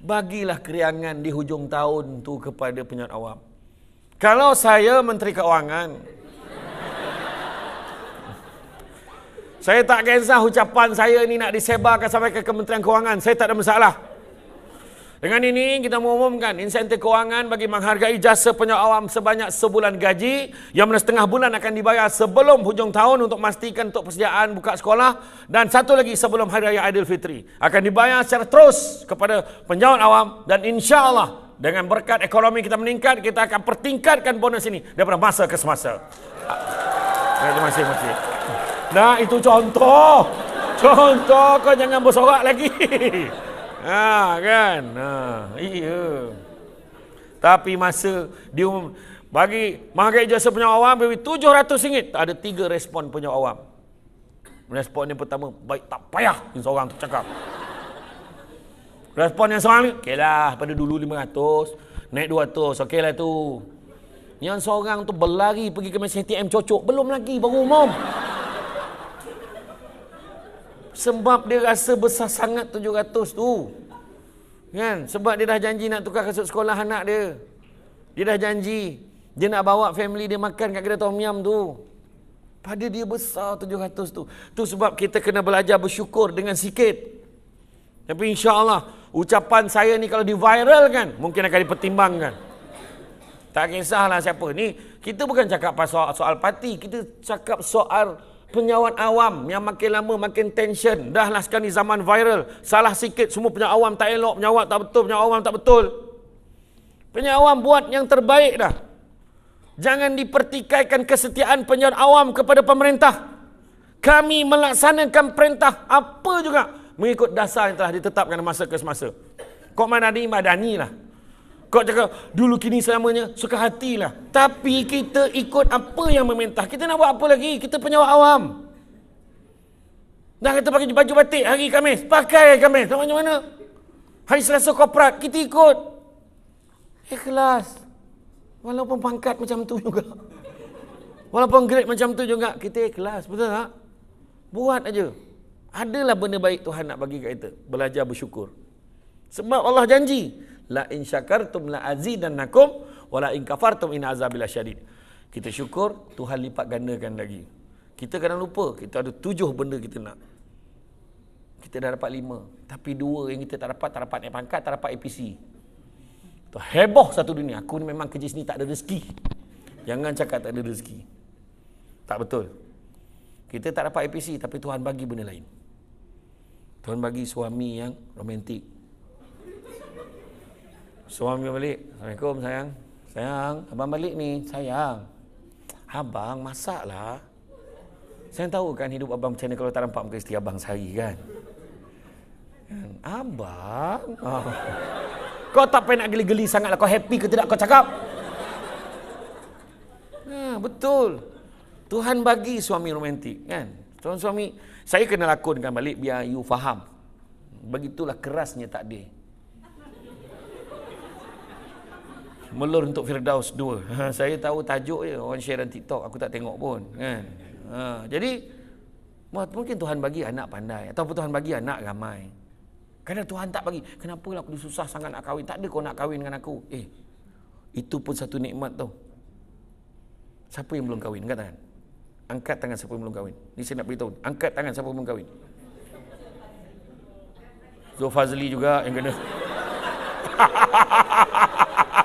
Speaker 1: Bagilah keriangan di hujung tahun tu kepada penyewaan awam. Kalau saya Menteri Keuangan, saya tak kisah ucapan saya ni nak disebarkan sampai ke Kementerian Keuangan. Saya tak ada masalah. Dengan ini kita mengumumkan insentif kewangan bagi menghargai jasa penyewa awam sebanyak sebulan gaji yang mana setengah bulan akan dibayar sebelum hujung tahun untuk memastikan untuk persediaan buka sekolah dan satu lagi sebelum Hari Raya Aidilfitri akan dibayar secara terus kepada penyewa awam dan insya Allah dengan berkat ekonomi kita meningkat kita akan pertingkatkan bonus ini daripada masa ke semasa. Ah. Eh, terima kasih, terima kasih. Nah itu contoh, contoh kau jangan bersorak lagi. Ha kan? Ha iya. Tapi masa dia um, bagi mahagai jasa punya awam bagi 700 ringgit, ada tiga respon punya awam. Respon yang pertama, baik tak payah yang seorang tu cakap. Respon yang seorang ni, okeylah pada dulu 500, naik 200, okeylah tu. Yang seorang tu berlari pergi ke mesin ATM cocok, belum lagi baru umum. Sebab dia rasa besar sangat 700 tu. Kan? Sebab dia dah janji nak tukar kasut sekolah anak dia. Dia dah janji. Dia nak bawa family dia makan kat kedai Tom Yam tu. Pada dia besar 700 tu. Tu sebab kita kena belajar bersyukur dengan sikit. Tapi insya Allah ucapan saya ni kalau kan, mungkin akan dipertimbangkan. Tak kisahlah siapa ni. Kita bukan cakap pasal soal parti. Kita cakap soal penyawat awam yang makin lama makin tension. Dah lah sekarang ni zaman viral. Salah sikit semua punya awam tak elok, penyawat tak betul, punya awam tak betul. Penyawat awam buat yang terbaik dah. Jangan dipertikaikan kesetiaan penyawat awam kepada pemerintah. Kami melaksanakan perintah apa juga mengikut dasar yang telah ditetapkan masa ke semasa. Kok mana ni madani lah. Kau cakap dulu kini selamanya suka hatilah. Tapi kita ikut apa yang memerintah. Kita nak buat apa lagi? Kita penyawa awam. Dah kata pakai baju batik hari Khamis. Pakai hari Khamis. Tak macam mana? Hari Selasa korporat. Kita ikut. Ikhlas. Walaupun pangkat macam tu juga. Walaupun grade macam tu juga. Kita ikhlas. Betul tak? Buat aja. Adalah benda baik Tuhan nak bagi kat kita. Belajar bersyukur. Sebab Allah janji la in syakartum la azidannakum wa la in kafartum in azabil syadid. Kita syukur Tuhan lipat gandakan lagi. Kita kadang lupa kita ada tujuh benda kita nak. Kita dah dapat lima. Tapi dua yang kita tak dapat, tak dapat naik pangkat, tak dapat APC. Tu heboh satu dunia. Aku ni memang kerja sini tak ada rezeki. Jangan cakap tak ada rezeki. Tak betul. Kita tak dapat APC tapi Tuhan bagi benda lain. Tuhan bagi suami yang romantik. Suami balik. Assalamualaikum sayang. Sayang, abang balik ni. Sayang. Abang masaklah. Saya tahu kan hidup abang macam mana kalau tak nampak muka istri abang sehari kan? kan. Abang. Oh. Kau tak payah nak geli-geli sangatlah. Kau happy ke tidak kau cakap? Ha, betul. Tuhan bagi suami romantik kan. Tuan suami, saya kena lakonkan balik biar you faham. Begitulah kerasnya takdir. melur untuk Firdaus 2. Ha, saya tahu tajuk je orang share dan TikTok aku tak tengok pun kan. Ha, jadi mungkin Tuhan bagi anak pandai Atau Tuhan bagi anak ramai. Kadang Tuhan tak bagi. Kenapa aku susah sangat nak kahwin? Tak ada kau nak kahwin dengan aku. Eh. Itu pun satu nikmat tu. Siapa yang belum kahwin? Angkat tangan. Angkat tangan siapa yang belum kahwin. Ni saya nak beritahu. Angkat tangan siapa yang belum kahwin. Zul Fazli juga yang kena.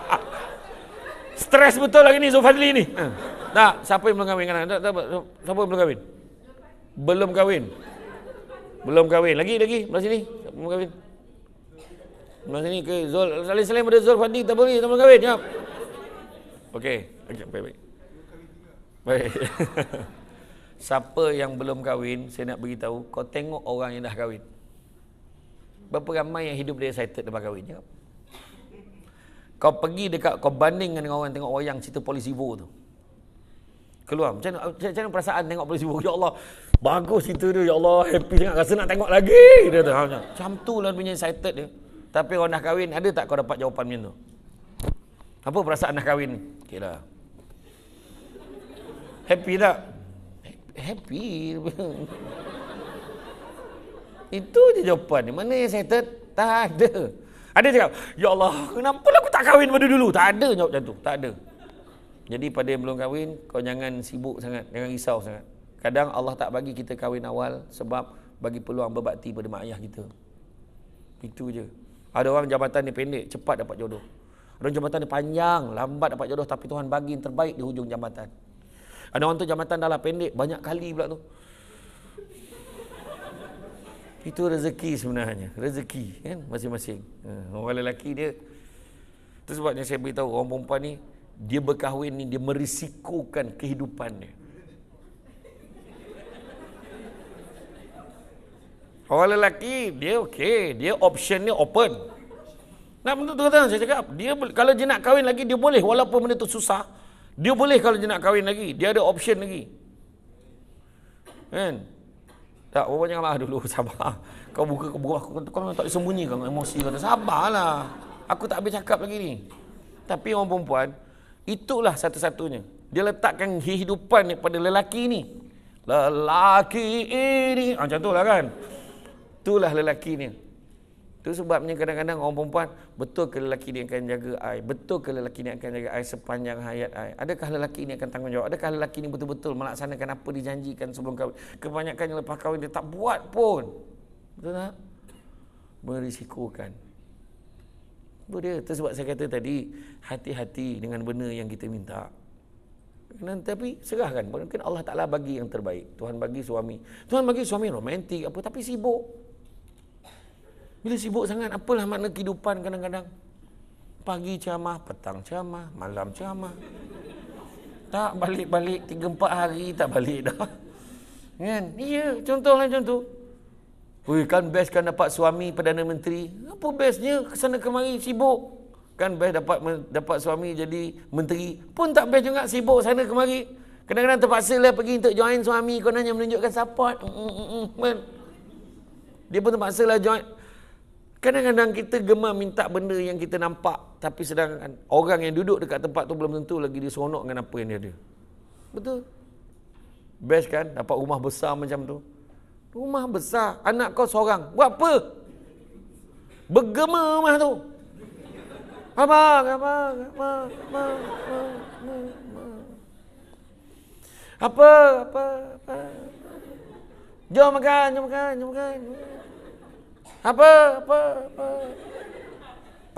Speaker 1: stres betul lagi ni Zulfadli ni. Ha. Tak, siapa yang belum kahwin? Tak, tak, siapa yang belum kahwin? Belum kahwin. Belum kahwin. Lagi, lagi. Belum sini. Belum kahwin. Belum sini ke Zul. Salih-salih pada Zulfadli. Tak boleh. Tak belum kahwin. Jom. Okey. Okey, baik-baik. Baik. siapa yang belum kahwin, saya nak beritahu. Kau tengok orang yang dah kahwin. Berapa ramai yang hidup dia excited lepas kahwin? Ya? Kau pergi dekat kau banding dengan orang tengok wayang cerita polisi Ivo tu. Keluar. Macam mana, macam, mana perasaan tengok polisi Ivo? Ya Allah. Bagus cerita dia. Ya Allah. Happy sangat. Rasa nak tengok lagi. Dia tu. Ha, macam tu lah punya excited dia. Tapi orang nak kahwin. Ada tak kau dapat jawapan macam tu? Apa perasaan nak kahwin? Okay lah. Happy tak? Happy. Itu je jawapan. Mana yang excited? Tak ada. Ada cakap, Ya Allah, kenapa lah aku tak kahwin pada dulu? Tak ada jawab macam tu. Tak ada. Jadi pada yang belum kahwin, kau jangan sibuk sangat. Jangan risau sangat. Kadang Allah tak bagi kita kahwin awal sebab bagi peluang berbakti pada mak ayah kita. Itu je. Ada orang jabatan dia pendek, cepat dapat jodoh. Ada orang jabatan dia panjang, lambat dapat jodoh. Tapi Tuhan bagi yang terbaik di hujung jabatan. Ada orang tu jabatan dah lah pendek, banyak kali pula tu itu rezeki sebenarnya rezeki kan masing-masing ha, orang lelaki dia itu sebabnya saya beritahu orang perempuan ni dia berkahwin ni dia merisikokan kehidupannya orang lelaki dia okey dia option ni open nak betul tu kata saya cakap dia kalau dia nak kahwin lagi dia boleh walaupun benda tu susah dia boleh kalau dia nak kahwin lagi dia ada option lagi kan tak, bapa oh, jangan marah dulu, sabar. Kau buka kau buah, kau, kau tak disembunyikan emosi kau. Sabarlah. Aku tak habis cakap lagi ni. Tapi orang perempuan, itulah satu-satunya. Dia letakkan kehidupan kepada lelaki ni. Lelaki ini. Ha, macam tu lah kan. Itulah lelaki ni. Itu sebabnya kadang-kadang orang perempuan betul ke lelaki ni akan jaga ai? Betul ke lelaki ni akan jaga ai sepanjang hayat ai? Adakah lelaki ni akan tanggungjawab? Adakah lelaki ni betul-betul melaksanakan apa dijanjikan sebelum kahwin? Kebanyakan yang lepas kahwin dia tak buat pun. Betul tak? Merisikokan. Itu dia. Itu sebab saya kata tadi, hati-hati dengan benda yang kita minta. Dan, tapi serahkan. Mungkin Allah Ta'ala bagi yang terbaik. Tuhan bagi suami. Tuhan bagi suami romantik apa. Tapi sibuk. Bila sibuk sangat, apalah makna kehidupan kadang-kadang? Pagi ceramah, petang ceramah, malam ceramah. Tak balik-balik, tiga empat hari tak balik dah. Kan? Ya, contoh lah contoh. Ui, kan best kan dapat suami Perdana Menteri. Apa bestnya? Kesana kemari sibuk. Kan best dapat dapat suami jadi menteri. Pun tak best juga sibuk sana kemari. Kadang-kadang terpaksa lah pergi untuk join suami. Kau nanya menunjukkan support. Kan? Dia pun terpaksa lah join. Kadang-kadang kita gemar minta benda yang kita nampak tapi sedangkan orang yang duduk dekat tempat tu belum tentu lagi dia seronok dengan apa yang dia ada. Betul? Best kan dapat rumah besar macam tu? Rumah besar, anak kau seorang. Buat apa? Bergema rumah tu. Abang, abang, abang, abang, abang, abang. Apa, apa, apa, apa. Jom makan, jom makan, jom makan. Jom makan. Apa? Apa? Apa?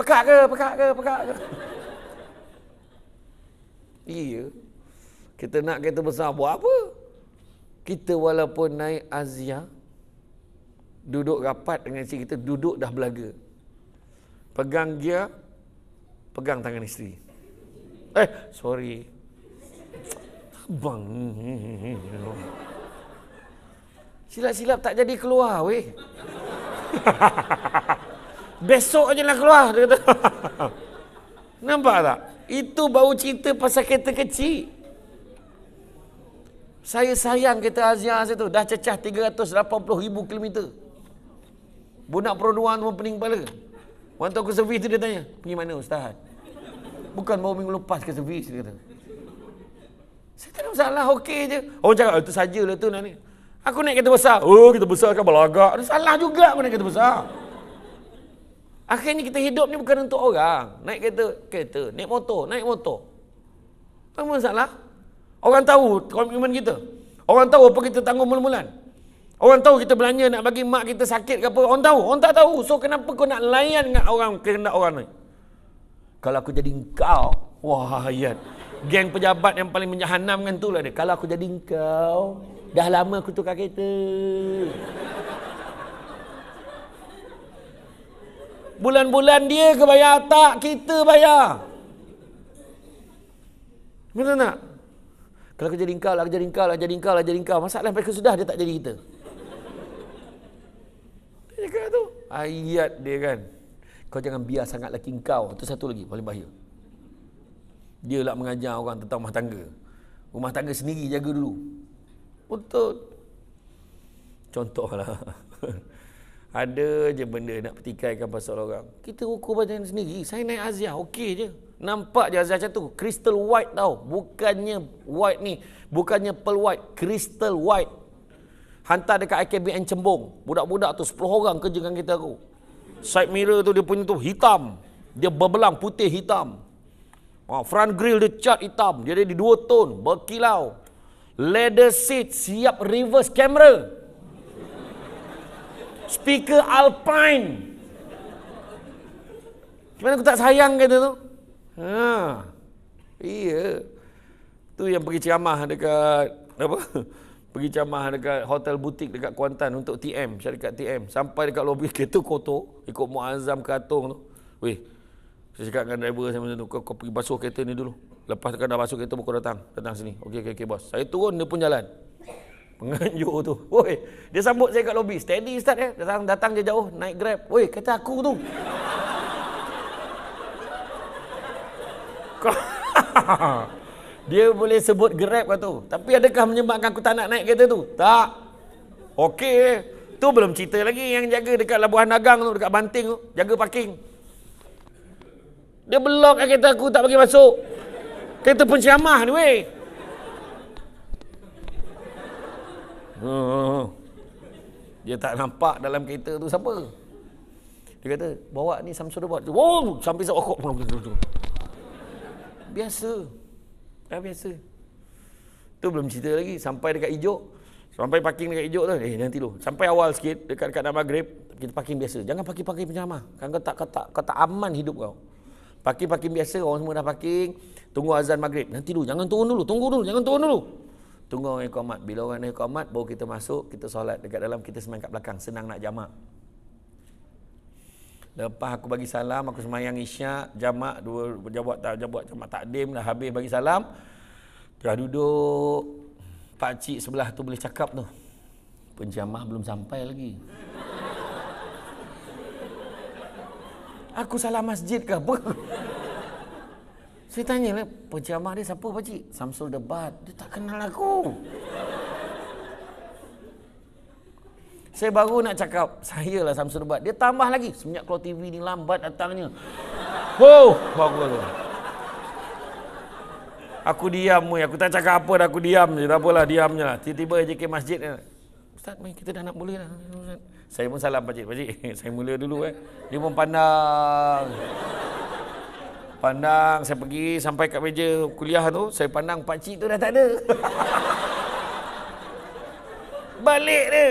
Speaker 1: Pekak ke? Pekak ke? Pekak ke? Iya. Kita nak kereta besar buat apa? Kita walaupun naik Azia, duduk rapat dengan isteri kita, duduk dah belaga. Pegang dia, pegang tangan isteri. Eh, sorry. Abang. Silap-silap tak jadi keluar, weh. Besok je lah keluar dia kata. Nampak tak? Itu baru cerita pasal kereta kecil. Saya sayang kereta Azia Azia tu. Dah cecah 380 ribu kilometer. Bunak peruduan pun pening kepala. Waktu aku servis tu dia tanya. Pergi mana ustaz? Bukan baru minggu lepas ke servis dia kata. Saya tak ada masalah, okey je. Orang cakap, oh, itu sajalah tu nak ni. Aku naik kereta besar. Oh, kereta besar kan Ada Salah juga aku naik kereta besar. Akhirnya kita hidup ni bukan untuk orang. Naik kereta, kereta. Naik motor, naik motor. Tak masalah. Orang tahu komitmen kita. Orang tahu apa kita tanggung mula-mula. Orang tahu kita belanja nak bagi mak kita sakit ke apa. Orang tahu. Orang tak tahu. So kenapa kau nak layan dengan orang kena orang ni? Kalau aku jadi engkau. Wah, ayat. Geng pejabat yang paling menjahannam kan tu lah dia. Kalau aku jadi engkau. Dah lama aku tukar kereta. Bulan-bulan dia ke bayar tak? Kita bayar. Betul nak? Kalau kerja ringkau lah, kerja ringkau lah, kerja ringkau lah, kerja ringkau. Masalah mereka sudah, dia tak jadi kita. Dia cakap tu. Ayat dia kan. Kau jangan biar sangat lelaki kau. Itu satu lagi, paling bahaya. Dia lah mengajar orang tentang rumah tangga. Rumah tangga sendiri jaga dulu. Betul. Contohlah. Ada je benda nak pertikaikan pasal orang. Kita ukur badan sendiri. Saya naik azia, okey je. Nampak je Aziah macam tu. Crystal white tau. Bukannya white ni. Bukannya pearl white. Crystal white. Hantar dekat IKBN Cembung. Budak-budak tu 10 orang kerja dengan kita tu. Side mirror tu dia punya tu hitam. Dia berbelang putih hitam. Ah, front grill dia cat hitam. Dia di dua tone. Berkilau. Leather seat siap reverse camera. Speaker Alpine. Gimana aku tak sayang kata tu? Ha. Iya. Tu yang pergi ceramah dekat apa? Pergi ceramah dekat hotel butik dekat Kuantan untuk TM, syarikat TM. Sampai dekat lobi kereta kotor, ikut Muazzam katong tu. Weh. Saya cakap dengan driver saya macam tu, kau, kau pergi basuh kereta ni dulu. Lepas kena masuk kereta pukul datang. Datang sini. Okey, okey, okey bos. Saya turun, dia pun jalan. Penganjur tu. Woi, dia sambut saya kat lobi. Steady start eh. Ya. Datang, datang je jauh. Naik grab. Woi, kereta aku tu. dia boleh sebut grab kat tu. Tapi adakah menyebabkan aku tak nak naik kereta tu? Tak. Okey eh. Tu belum cerita lagi yang jaga dekat Labuhan Nagang tu, dekat Banting tu, jaga parking. Dia blok kereta aku tak bagi masuk. Kereta penciamah ni weh. Oh, oh, oh. Dia tak nampak dalam kereta tu siapa. Dia kata, bawa ni Samsung robot. Wow, sampai sok okok pun. Biasa. Dah biasa. Tu belum cerita lagi. Sampai dekat hijau, Sampai parking dekat hijau tu. Eh, nanti tu. Sampai awal sikit. Dekat-dekat nama Maghrib. Kita parking biasa. Jangan parking-parking penceramah. Kan kau tak, kau tak, kau tak aman hidup kau. Parking-parking biasa orang semua dah parking. Tunggu azan maghrib. Nanti dulu. Jangan turun dulu. Tunggu dulu. Jangan turun dulu. Tunggu orang ikhormat. Bila orang ikhormat baru kita masuk. Kita solat dekat dalam. Kita semang kat belakang. Senang nak jamak. Lepas aku bagi salam. Aku semayang isyak. Jamak. Dua, jawab tak, jawab buat jamak takdim. Dah habis bagi salam. Dah duduk. Pakcik sebelah tu boleh cakap tu. Penjamah belum sampai lagi aku salah masjid ke apa? Saya tanya lah, penceramah dia siapa pakcik? Samsul Debat. Dia tak kenal aku. Saya baru nak cakap, saya lah Samsul Debat. Dia tambah lagi, semenjak keluar TV ni lambat datangnya. Oh, bagus tu. Aku diam, mui. aku tak cakap apa dah aku diam je. Tak apalah, diam je lah. Tiba-tiba AJK Masjid, eh, Ustaz, mui, kita dah nak boleh lah. Saya pun salam pakcik. Pakcik, saya mula dulu eh. Dia pun pandang. Pandang, saya pergi sampai kat meja kuliah tu, saya pandang pakcik tu dah tak ada. Balik dia.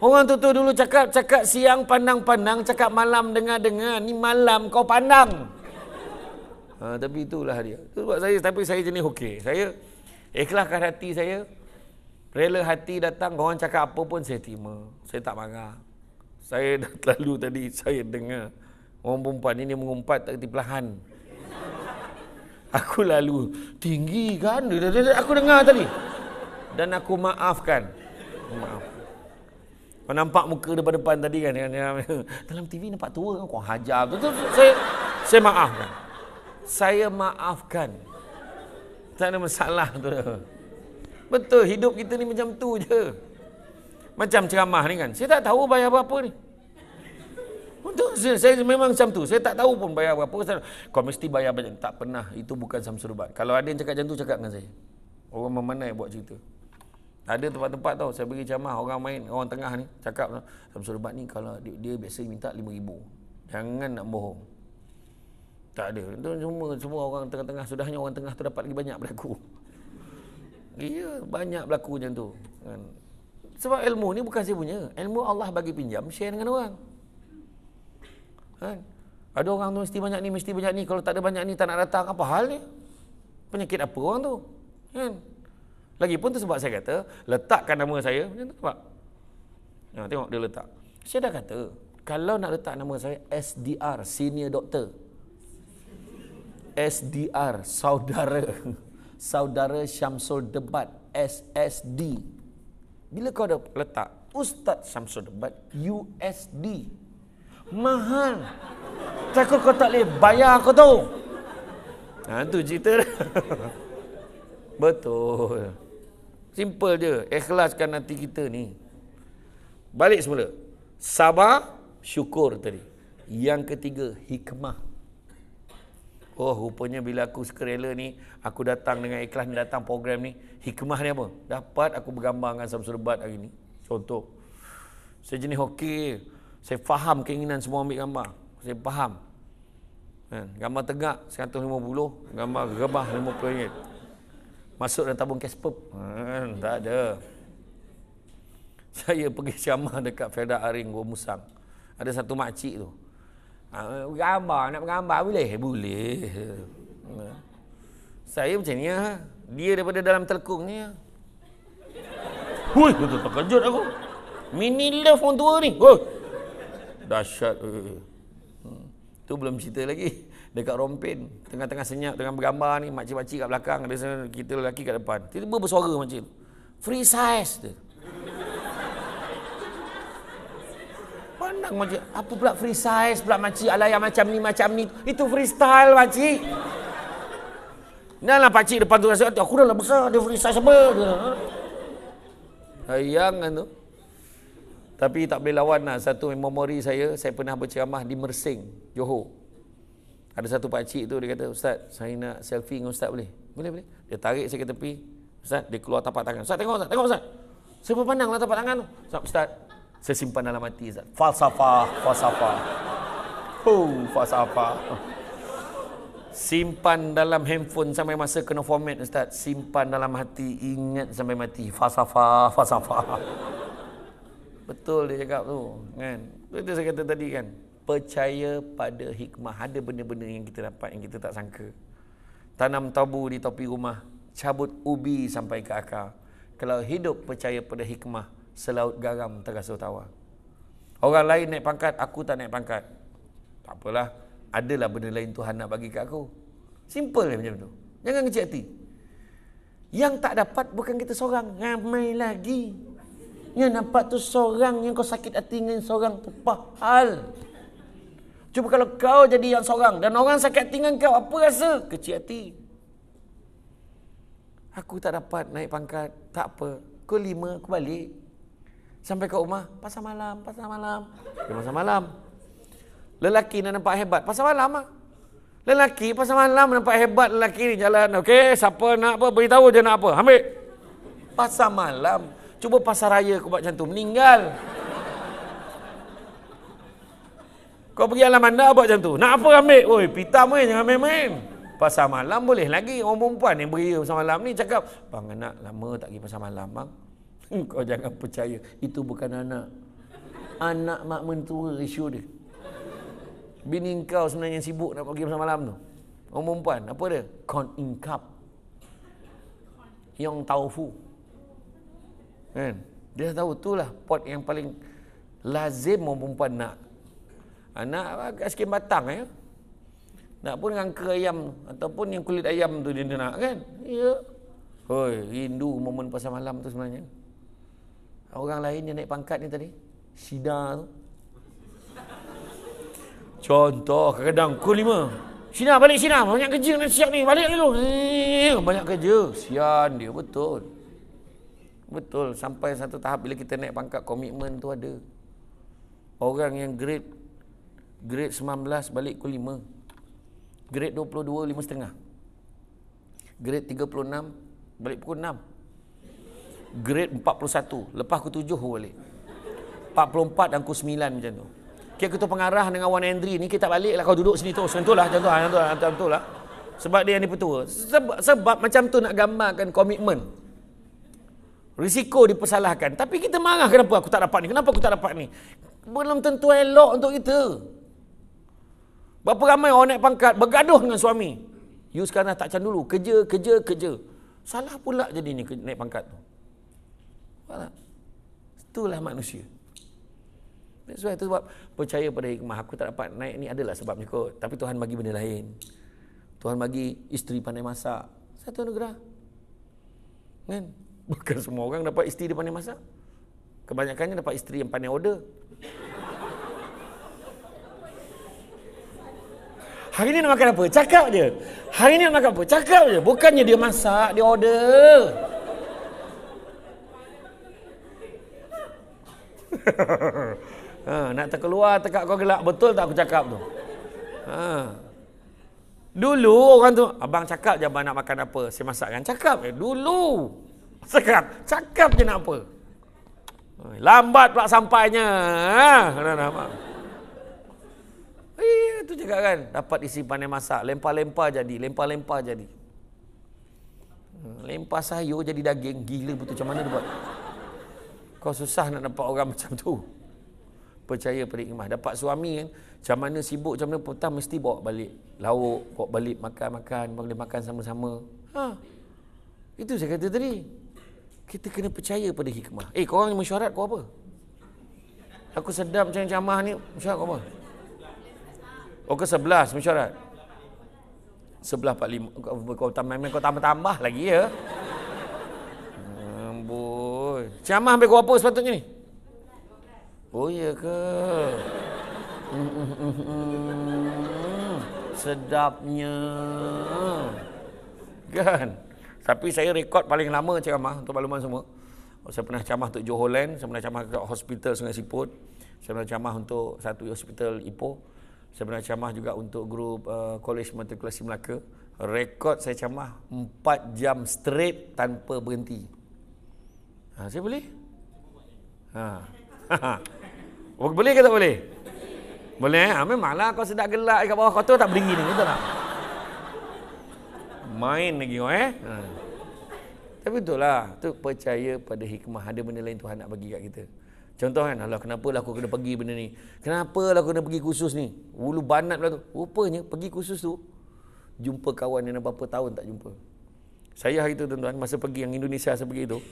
Speaker 1: Orang tu tu dulu cakap, cakap siang pandang-pandang, cakap malam dengar-dengar, ni malam kau pandang. Ha, tapi itulah dia. Itu sebab saya, tapi saya jenis okey. Saya ikhlaskan hati saya, Rela hati datang, orang cakap apa pun saya terima. Saya tak marah. Saya dah terlalu tadi, saya dengar. Orang perempuan ini mengumpat tak kerti pelahan. Aku lalu, tinggi kan? Aku dengar tadi. Dan aku maafkan. Maaf. Kau nampak muka depan-depan tadi kan? Dalam TV nampak tua kan? Kau hajar. Tu, saya, saya maafkan. Saya maafkan. Tak ada masalah tu. Betul, hidup kita ni macam tu je. Macam ceramah ni kan. Saya tak tahu bayar berapa ni. Betul, saya, saya memang macam tu. Saya tak tahu pun bayar berapa. Kau mesti bayar banyak. Tak pernah. Itu bukan sam samsurubat. Kalau ada yang cakap macam tu, cakap dengan saya. Orang memandai buat cerita. Ada tempat-tempat tau. Saya beri ceramah orang main, orang tengah ni. Cakap, sam samsurubat ni kalau dia, dia biasa minta RM5,000. Jangan nak bohong. Tak ada. Itu semua, semua orang tengah-tengah. Sudahnya orang tengah terdapat lagi banyak daripada Ya, banyak berlaku macam tu. Kan. Sebab ilmu ni bukan saya punya. Ilmu Allah bagi pinjam, share dengan orang. Kan? Ada orang tu mesti banyak ni, mesti banyak ni. Kalau tak ada banyak ni, tak nak datang. Apa hal ni? Penyakit apa orang tu? Kan? Lagipun tu sebab saya kata, letakkan nama saya. Macam tu nampak? Ya, tengok dia letak. Saya dah kata, kalau nak letak nama saya SDR, Senior Doctor. SDR, Saudara saudara Syamsul Debat SSD. Bila kau ada letak Ustaz Syamsul Debat USD. Mahal. Takut kau tak boleh bayar kau tu, Ha tu cerita. Betul. Simple je. Ikhlaskan nanti kita ni. Balik semula. Sabar, syukur tadi. Yang ketiga, hikmah oh rupanya bila aku skrela ni aku datang dengan ikhlas ni datang program ni hikmah dia apa dapat aku bergambar dengan Samsul Bad hari ni contoh saya jenis hokey saya faham keinginan semua ambil gambar saya faham kan? gambar tegak 150 gambar gerbah 50 ringgit masuk dalam tabung cash pub hmm, kan? tak ada saya pergi ceramah dekat Felda Aring Gua Musang ada satu makcik tu Ha, gambar nak gambar boleh? Eh, boleh. Ha. Saya macam ni ha. Dia daripada dalam telkung ni. Hui, betul terkejut aku. Mini love orang tua ni. Oh. Dahsyat. Tu belum cerita lagi. Dekat rompin. Tengah-tengah senyap, tengah bergambar ni. Makcik-makcik kat belakang. Ada kita lelaki kat depan. Tiba-tiba bersuara macam tu. Free size tu. Anak macam apa pula free size pula makcik ala yang macam ni macam ni itu freestyle makcik Nalah pak cik depan tu rasa aku dah lah besar dia free size apa dia. Ha? Sayang kan tu. Tapi tak boleh lawan lah satu memori saya saya pernah berceramah di Mersing Johor. Ada satu pak cik tu dia kata ustaz saya nak selfie dengan ustaz boleh? Boleh boleh. Dia tarik saya ke tepi. Ustaz dia keluar tapak tangan. Ustaz tengok ustaz tengok ustaz. Siapa lah tapak tangan tu. Ustaz ustaz saya simpan dalam hati Ustaz. Falsafah, falsafah. Huh, falsafah. Simpan dalam handphone sampai masa kena format Ustaz. Simpan dalam hati, ingat sampai mati. Falsafah, falsafah. Betul dia cakap tu. Kan? Itu saya kata tadi kan. Percaya pada hikmah. Ada benda-benda yang kita dapat yang kita tak sangka. Tanam tabu di topi rumah. Cabut ubi sampai ke akar. Kalau hidup percaya pada hikmah, selaut garam terasa tawa. Orang lain naik pangkat, aku tak naik pangkat. Tak apalah, adalah benda lain Tuhan nak bagi kat aku. Simple lah macam tu. Jangan kecil hati. Yang tak dapat bukan kita seorang. ngamai lagi. Yang nampak tu seorang yang kau sakit hati dengan seorang tu. Pahal. Cuba kalau kau jadi yang seorang dan orang sakit hati dengan kau, apa rasa? Kecil hati. Aku tak dapat naik pangkat. Tak apa. Kau lima, aku balik. Sampai ke rumah, pasal malam, pasal malam. Dia pasal malam. Lelaki nak nampak hebat, pasal malam lah. Lelaki pasal malam nampak hebat lelaki ni jalan. Okey, siapa nak apa, beritahu je nak apa. Ambil. Pasal malam. Cuba pasar raya kau buat macam tu, meninggal. Kau pergi alam anda buat macam tu. Nak apa ambil? Oi, pita main, jangan main-main. Pasal malam boleh lagi. Orang perempuan yang beri pasal malam ni cakap, Bang, nak lama tak pergi pasal malam, bang. Kau jangan percaya Itu bukan anak Anak mak mentua Isu dia Bini kau sebenarnya sibuk Nak pergi malam tu Orang perempuan Apa dia? Kon in cup Yang taufu Kan? Dia tahu tu lah. pot yang paling Lazim orang perempuan nak Anak agak sikit batang ya eh. Nak pun dengan ke ayam Ataupun yang kulit ayam tu dia nak kan Ya Hoi, rindu momen pasal malam tu sebenarnya orang lain yang naik pangkat ni tadi Sida tu contoh kadang kul lima Sina balik Sina banyak kerja nak siap ni balik dulu banyak kerja sian dia betul betul sampai satu tahap bila kita naik pangkat komitmen tu ada orang yang grade grade 19 balik kul lima grade 22 5 setengah grade 36 balik pukul 6 grade 41. Lepas aku tujuh balik. 44 dan aku 9 macam tu. Kira aku tu pengarah dengan Wan Andri ni, kita tak balik lah kau duduk sini tu. Macam tu lah, macam tu lah, macam tu lah. Macam tu lah. Sebab dia yang dipertua. Sebab, sebab macam tu nak gambarkan komitmen. Risiko dipersalahkan. Tapi kita marah kenapa aku tak dapat ni. Kenapa aku tak dapat ni. Belum tentu elok untuk kita. Berapa ramai orang naik pangkat bergaduh dengan suami. You sekarang tak macam dulu. Kerja, kerja, kerja. Salah pula jadi ni naik pangkat tu. Nampaklah. Itulah manusia. That's why, itu sebab percaya pada hikmah aku tak dapat naik ni adalah sebabnya kot. Tapi Tuhan bagi benda lain. Tuhan bagi isteri pandai masak. Satu anugerah. Kan? Bukan semua orang dapat isteri dia pandai masak. Kebanyakannya dapat isteri yang pandai order. Hari ni nak makan apa? Cakap je. Hari ni nak makan apa? Cakap je. Bukannya dia masak, dia order. ha, nak terkeluar tekak kau gelak betul tak aku cakap tu ha. dulu orang tu abang cakap je abang nak makan apa saya masakkan cakap eh, dulu sekarang cakap je nak apa lambat pula sampainya ha. Nah, nah, Iya, tu juga kan. Dapat isi panen masak. Lempar-lempar jadi. Lempar-lempar jadi. Ha, lempar sayur jadi daging. Gila betul. Macam mana dia buat? Kau susah nak nampak orang macam tu. Percaya pada ikhmah. Dapat suami kan. Macam mana sibuk macam mana petang mesti bawa balik. Lauk, bawa balik makan-makan. Boleh makan sama-sama. Ha. Itu saya kata tadi. Kita kena percaya pada hikmah. Eh korang mesyuarat kau apa? Aku sedap macam camah ni. Mesyuarat kau apa? Oh ke sebelas mesyuarat? Sebelah empat lima. Kau tambah-tambah lagi ya. Ceramah sampai pukul apa sepatutnya ni? Oh iya ke? Sedapnya. Kan? Tapi saya rekod paling lama ceramah untuk maklumat semua. Oh, saya pernah ceramah untuk Johor Land, saya pernah ceramah untuk hospital Sungai Siput, saya pernah ceramah untuk satu hospital Ipoh, saya pernah ceramah juga untuk grup uh, College Matrikulasi Melaka. Rekod saya ceramah 4 jam straight tanpa berhenti. Ha, saya boleh? Ha. Oh, boleh ke tak boleh? Boleh. Eh? Ha, memanglah kau sedap gelak dekat bawah kotor tak beringin ni. Betul tak? Main lagi kau oh, eh. Ha. Tapi betul lah. Itu percaya pada hikmah. Ada benda lain Tuhan nak bagi kat kita. Contoh kan, Allah kenapa lah aku kena pergi benda ni? Kenapa lah aku kena pergi khusus ni? Ulu banat lah tu. Rupanya pergi khusus tu, jumpa kawan yang berapa tahun tak jumpa. Saya hari tu tuan-tuan, masa pergi yang Indonesia saya pergi tu,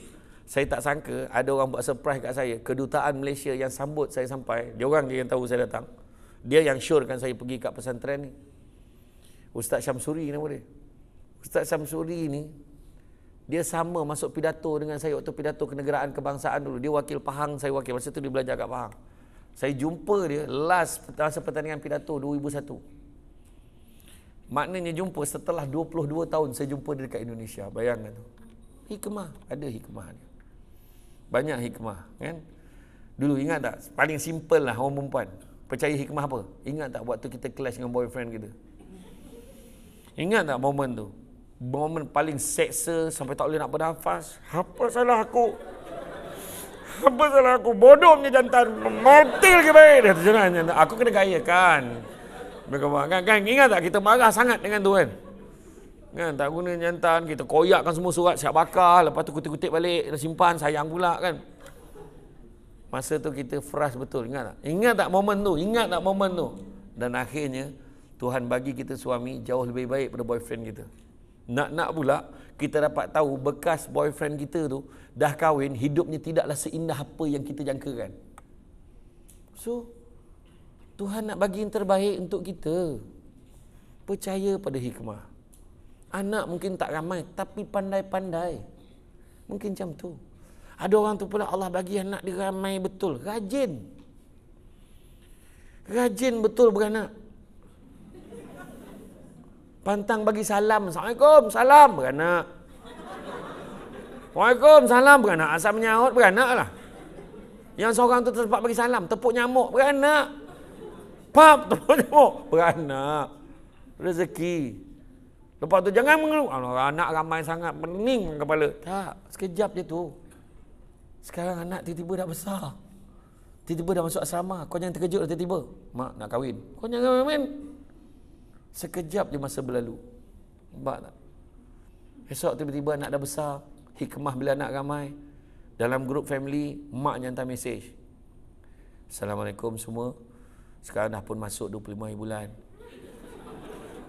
Speaker 1: saya tak sangka ada orang buat surprise kat saya. Kedutaan Malaysia yang sambut saya sampai. Dia orang je yang tahu saya datang. Dia yang surekan saya pergi kat pesantren ni. Ustaz Syamsuri nama dia. Ustaz Syamsuri ni, dia sama masuk pidato dengan saya waktu pidato kenegaraan kebangsaan dulu. Dia wakil Pahang, saya wakil. Masa tu dia belajar kat Pahang. Saya jumpa dia last masa pertandingan pidato 2001. Maknanya jumpa setelah 22 tahun saya jumpa dia dekat Indonesia. Bayangkan tu. Hikmah, ada hikmahnya. Banyak hikmah kan? Dulu ingat tak? Paling simple lah orang perempuan Percaya hikmah apa? Ingat tak waktu kita clash dengan boyfriend kita? Ingat tak momen tu? Momen paling seksa sampai tak boleh nak bernafas Apa salah aku? Apa salah aku? Bodoh punya jantan Mati lagi baik Dia tu Aku kena gaya kan? Kan, kan? Ingat tak kita marah sangat dengan tu kan? Kan, tak guna jantan, kita koyakkan semua surat, siap bakar, lepas tu kutip-kutip balik, nak simpan, sayang pula kan. Masa tu kita fresh betul, ingat tak? Ingat tak momen tu? Ingat tak momen tu? Dan akhirnya, Tuhan bagi kita suami jauh lebih baik pada boyfriend kita. Nak-nak pula, kita dapat tahu bekas boyfriend kita tu dah kahwin, hidupnya tidaklah seindah apa yang kita jangkakan. So, Tuhan nak bagi yang terbaik untuk kita. Percaya pada hikmah. Anak mungkin tak ramai tapi pandai-pandai. Mungkin macam tu. Ada orang tu pula Allah bagi anak dia ramai betul, rajin. Rajin betul beranak. Pantang bagi salam, Assalamualaikum, salam beranak. Waalaikum, salam beranak. Asal menyahut beranak lah. Yang seorang tu tersebut bagi salam, tepuk nyamuk beranak. Pap, tepuk nyamuk beranak. Rezeki. Lepas tu jangan mengeluh. Oh, anak ramai sangat, pening kepala. Tak, sekejap je tu. Sekarang anak tiba-tiba dah besar. Tiba-tiba dah masuk asrama. Kau jangan terkejut lah tiba-tiba. Mak nak kahwin. Kau jangan main-main. Sekejap je masa berlalu. Nampak tak? Esok tiba-tiba anak dah besar. Hikmah bila anak ramai. Dalam grup family, mak hantar mesej. Assalamualaikum semua. Sekarang dah pun masuk 25 bulan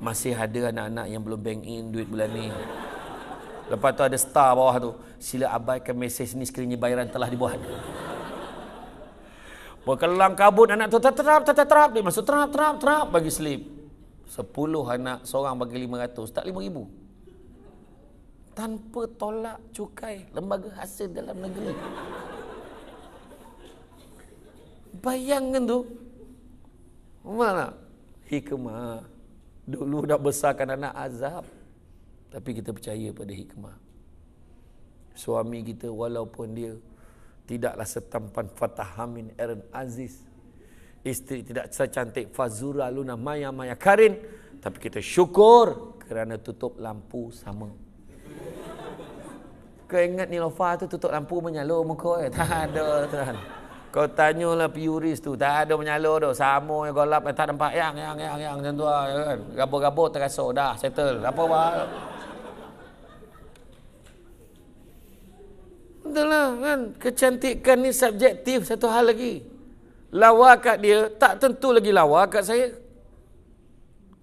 Speaker 1: masih ada anak-anak yang belum bank in duit bulan ni lepas tu ada star bawah tu sila abaikan mesej ni sekiranya bayaran telah dibuat berkelang kabut anak tu terap terap terap dia masuk terap terap terap bagi slip sepuluh anak seorang bagi lima 500 tak ribu tanpa tolak cukai lembaga hasil dalam negeri bayangkan tu mana hikmah Dulu dah besarkan anak azab Tapi kita percaya pada hikmah Suami kita walaupun dia Tidaklah setampan Fatahamin Aaron Aziz Isteri tidak secantik Fazura Luna Maya Maya Karin Tapi kita syukur kerana tutup lampu sama Kau ingat Nilofa tu tutup lampu menyalur muka eh? Tak ada tuan. Kau tanya lah puris tu, tak ada menyala tu. Sama yang golap eh, tak nampak yang yang yang yang macam tu ah kan. gabo terasa dah settle. Apa apa. Betullah kan kecantikan ni subjektif satu hal lagi. Lawa kat dia tak tentu lagi lawa kat saya.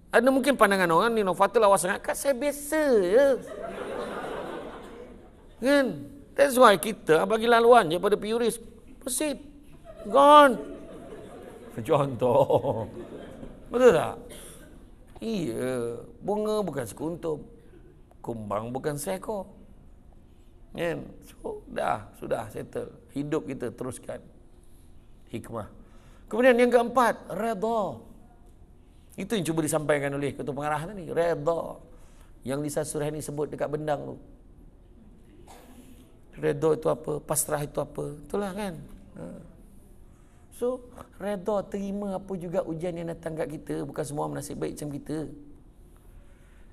Speaker 1: Ada mungkin pandangan orang ni Novatul lawa sangat kat saya biasa ya. Kan? That's why kita bagi laluan je pada purist. Proceed. Gone. Contoh. Betul tak? Iya. Bunga bukan sekuntum. Kumbang bukan seekor. Kan? So, dah. Sudah settle. Hidup kita teruskan. Hikmah. Kemudian yang keempat. Redha. Itu yang cuba disampaikan oleh ketua pengarah ni, Redha. Yang Lisa Surah ini sebut dekat bendang tu. Redha itu apa? Pasrah itu apa? Itulah kan? Hmm. So, redha terima apa juga ujian yang datang kat kita. Bukan semua nasib baik macam kita.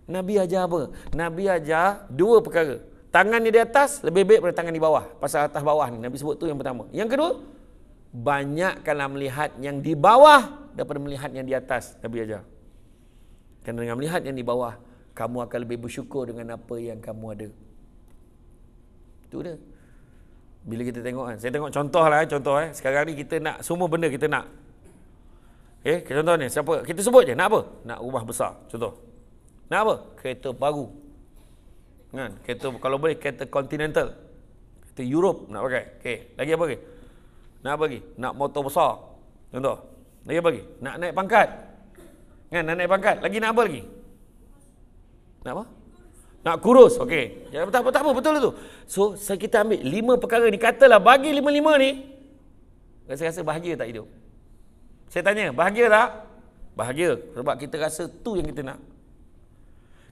Speaker 1: Nabi ajar apa? Nabi ajar dua perkara. Tangan ni di atas, lebih baik daripada tangan di bawah. Pasal atas bawah ni. Nabi sebut tu yang pertama. Yang kedua, banyakkanlah melihat yang di bawah daripada melihat yang di atas. Nabi ajar. Kerana dengan melihat yang di bawah, kamu akan lebih bersyukur dengan apa yang kamu ada. Itu dia. Bila kita tengok kan. Saya tengok contoh lah eh, contoh eh. Sekarang ni kita nak semua benda kita nak. Eh, okay, contoh ni siapa? Kita sebut je nak apa? Nak rumah besar. Contoh. Nak apa? Kereta baru. Kan? Kereta kalau boleh kereta continental. Kereta Europe nak pakai. Okay. Lagi apa lagi? Nak apa lagi? Nak motor besar. Contoh. Lagi apa lagi? Nak naik pangkat. Kan? Nak naik pangkat. Lagi nak apa lagi? Nak apa? Nak kurus, okey. Ya, tak apa, tak apa, betul lah tu. So, saya kita ambil lima perkara ni. Katalah, bagi lima-lima ni, saya rasa bahagia tak hidup? Saya tanya, bahagia tak? Bahagia. Sebab kita rasa tu yang kita nak.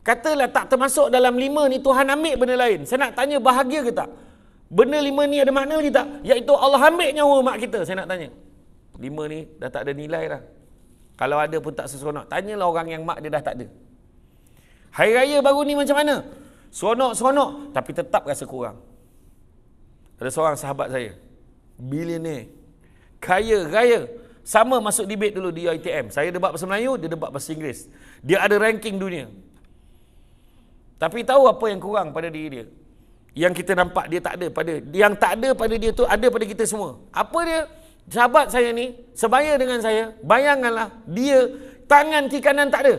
Speaker 1: Katalah tak termasuk dalam lima ni, Tuhan ambil benda lain. Saya nak tanya, bahagia ke tak? Benda lima ni ada makna ni tak? Iaitu Allah ambil nyawa mak kita, saya nak tanya. Lima ni dah tak ada nilai lah. Kalau ada pun tak seseronok. Tanyalah orang yang mak dia dah tak ada. Hari raya baru ni macam mana? Seronok-seronok tapi tetap rasa kurang. Ada seorang sahabat saya. Bilionaire. Kaya raya. Sama masuk debate dulu di UiTM. Saya debat bahasa Melayu, dia debat bahasa Inggeris. Dia ada ranking dunia. Tapi tahu apa yang kurang pada diri dia? Yang kita nampak dia tak ada pada yang tak ada pada dia tu ada pada kita semua. Apa dia? Sahabat saya ni sebaya dengan saya, bayangkanlah dia tangan kiri kanan tak ada,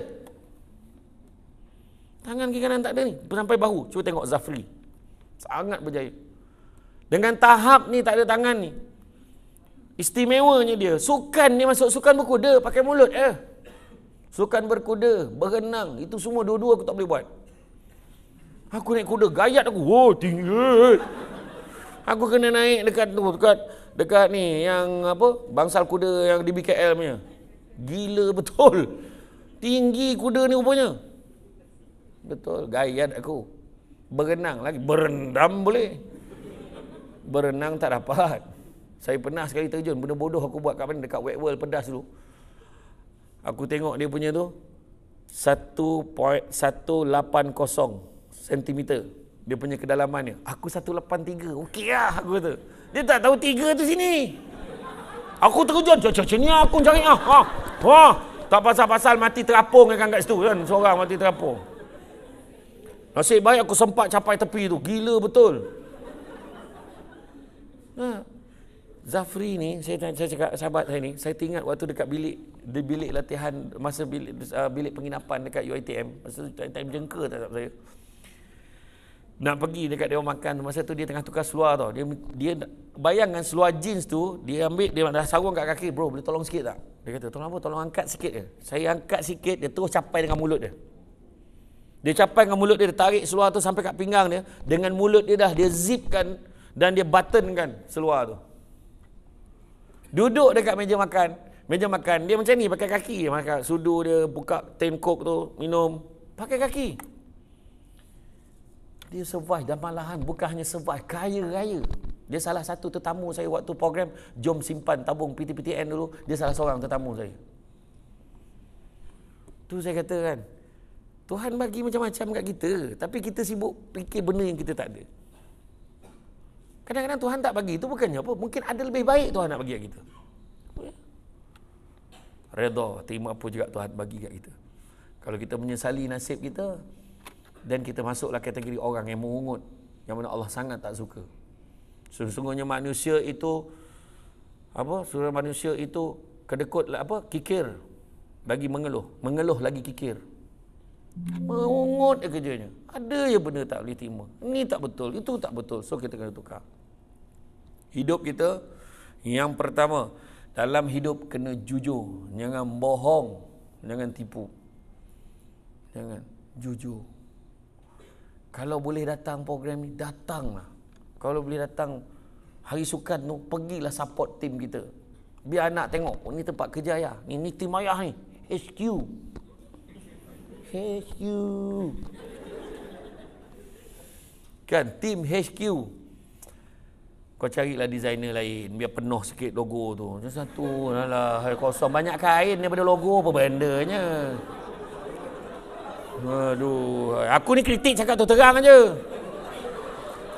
Speaker 1: Tangan kiri kanan tak ada ni. Sampai bahu. Cuba tengok Zafri. Sangat berjaya. Dengan tahap ni tak ada tangan ni. Istimewanya dia. Sukan ni masuk sukan berkuda. Pakai mulut Eh. Sukan berkuda. Berenang. Itu semua dua-dua aku tak boleh buat. Aku naik kuda. Gayat aku. Wah oh, tinggi. Aku kena naik dekat tu. Dekat, dekat ni. Yang apa. Bangsal kuda yang di BKL punya. Gila betul. Tinggi kuda ni rupanya. Betul, gayat aku. Berenang lagi, berendam boleh. Berenang tak dapat. Saya pernah sekali terjun, benda bodoh aku buat kat mana? Dekat Wet World pedas dulu. Aku tengok dia punya tu, 1.180 cm. Dia punya kedalamannya. Aku 183, okey lah aku kata. Dia tak tahu tiga tu sini. Aku terjun, cacau ni lah aku cari ah. ah ah Tak pasal-pasal mati terapung kan kat situ kan, seorang mati terapung. Nasib baik aku sempat capai tepi tu. Gila betul. Nah, ha. Zafri ni, saya, saya cakap sahabat saya ni, saya teringat waktu dekat bilik, di bilik latihan, masa bilik, uh, bilik penginapan dekat UITM. Masa tu time, time jengka tak sahabat saya. Nak pergi dekat dia makan, masa tu dia tengah tukar seluar tau. Dia, dia bayangkan seluar jeans tu, dia ambil, dia dah sarung kat kaki, bro boleh tolong sikit tak? Dia kata, tolong apa? Tolong angkat sikit ke? Saya angkat sikit, dia terus capai dengan mulut dia. Dia capai dengan mulut dia, dia tarik seluar tu sampai kat pinggang dia. Dengan mulut dia dah, dia zipkan dan dia buttonkan seluar tu. Duduk dekat meja makan. Meja makan, dia macam ni, pakai kaki. Makan sudu dia, buka tin coke tu, minum. Pakai kaki. Dia survive dan malahan bukan hanya survive, kaya raya. Dia salah satu tetamu saya waktu program Jom Simpan Tabung PTPTN dulu. Dia salah seorang tetamu saya. Tu saya kata kan, Tuhan bagi macam-macam kat kita Tapi kita sibuk fikir benda yang kita tak ada Kadang-kadang Tuhan tak bagi Itu bukannya apa Mungkin ada lebih baik Tuhan nak bagi kat kita ya? Redo, Terima apa juga Tuhan bagi kat kita Kalau kita menyesali nasib kita Dan kita masuklah kategori orang yang mengungut Yang mana Allah sangat tak suka Sesungguhnya manusia itu apa sesungguhnya manusia itu kedekut apa kikir bagi mengeluh mengeluh lagi kikir Merungut je kerjanya. Ada ya benda tak boleh terima. Ini tak betul, itu tak betul. So kita kena tukar. Hidup kita, yang pertama, dalam hidup kena jujur. Jangan bohong. Jangan tipu. Jangan jujur. Kalau boleh datang program ni, datanglah. Kalau boleh datang hari sukan tu, pergilah support tim kita. Biar anak tengok, oh, ni tempat kerja ayah. Ini tim ayah ni. HQ. HQ. kan, team HQ. Kau carilah designer lain. Biar penuh sikit logo tu. Macam satu. Alah, kosong. Banyak kain daripada logo apa bendanya. Aduh. Aku ni kritik cakap tu terang aje.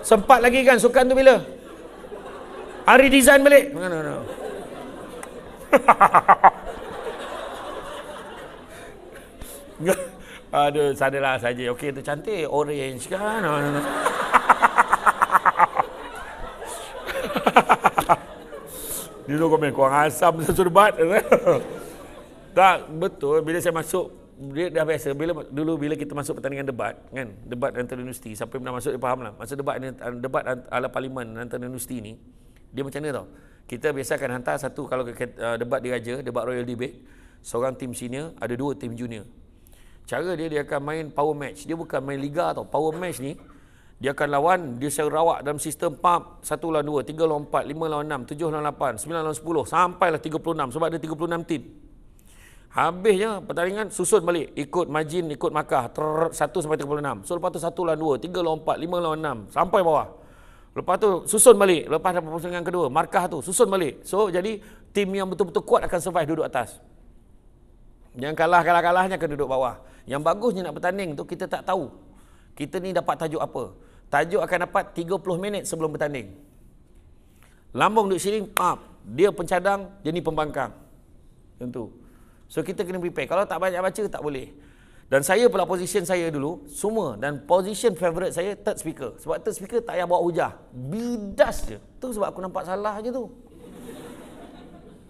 Speaker 1: Sempat lagi kan sukan tu bila? Hari design balik. No, no, Hahaha. Aduh, sadalah saja. Okey, tu cantik. Orange kan? Dia tu komen, kurang asam surbat. tak, betul. Bila saya masuk, dia dah biasa bila dulu bila kita masuk pertandingan debat kan debat antara universiti siapa yang pernah masuk dia fahamlah masa debat debat ala parlimen antara universiti ni dia macam ni tau kita biasa akan hantar satu kalau uh, debat diraja debat royal debate seorang tim senior ada dua tim junior Cara dia dia akan main power match. Dia bukan main liga tau. Power match ni dia akan lawan dia serawak dalam sistem pump 1 lawan 2, 3 lawan 4, 5 lawan 6, 7 lawan 8, 9 lawan 10 sampailah 36 sebab ada 36 team. Habisnya pertandingan susun balik ikut majin ikut makah 1 sampai 36. So lepas tu 1 lawan 2, 3 lawan 4, 5 lawan 6 sampai bawah. Lepas tu susun balik lepas dapat pertandingan kedua, markah tu susun balik. So jadi team yang betul-betul kuat akan survive duduk atas. Yang kalah-kalah-kalahnya akan duduk bawah. Yang bagusnya nak bertanding tu kita tak tahu. Kita ni dapat tajuk apa. Tajuk akan dapat 30 minit sebelum bertanding. Lambung duduk siring pap. Dia pencadang, dia ni pembangkang. Tentu. So kita kena prepare. Kalau tak banyak baca, tak boleh. Dan saya pula position saya dulu, semua. Dan position favourite saya, third speaker. Sebab third speaker tak payah bawa hujah. Bidas je. Tu sebab aku nampak salah je tu.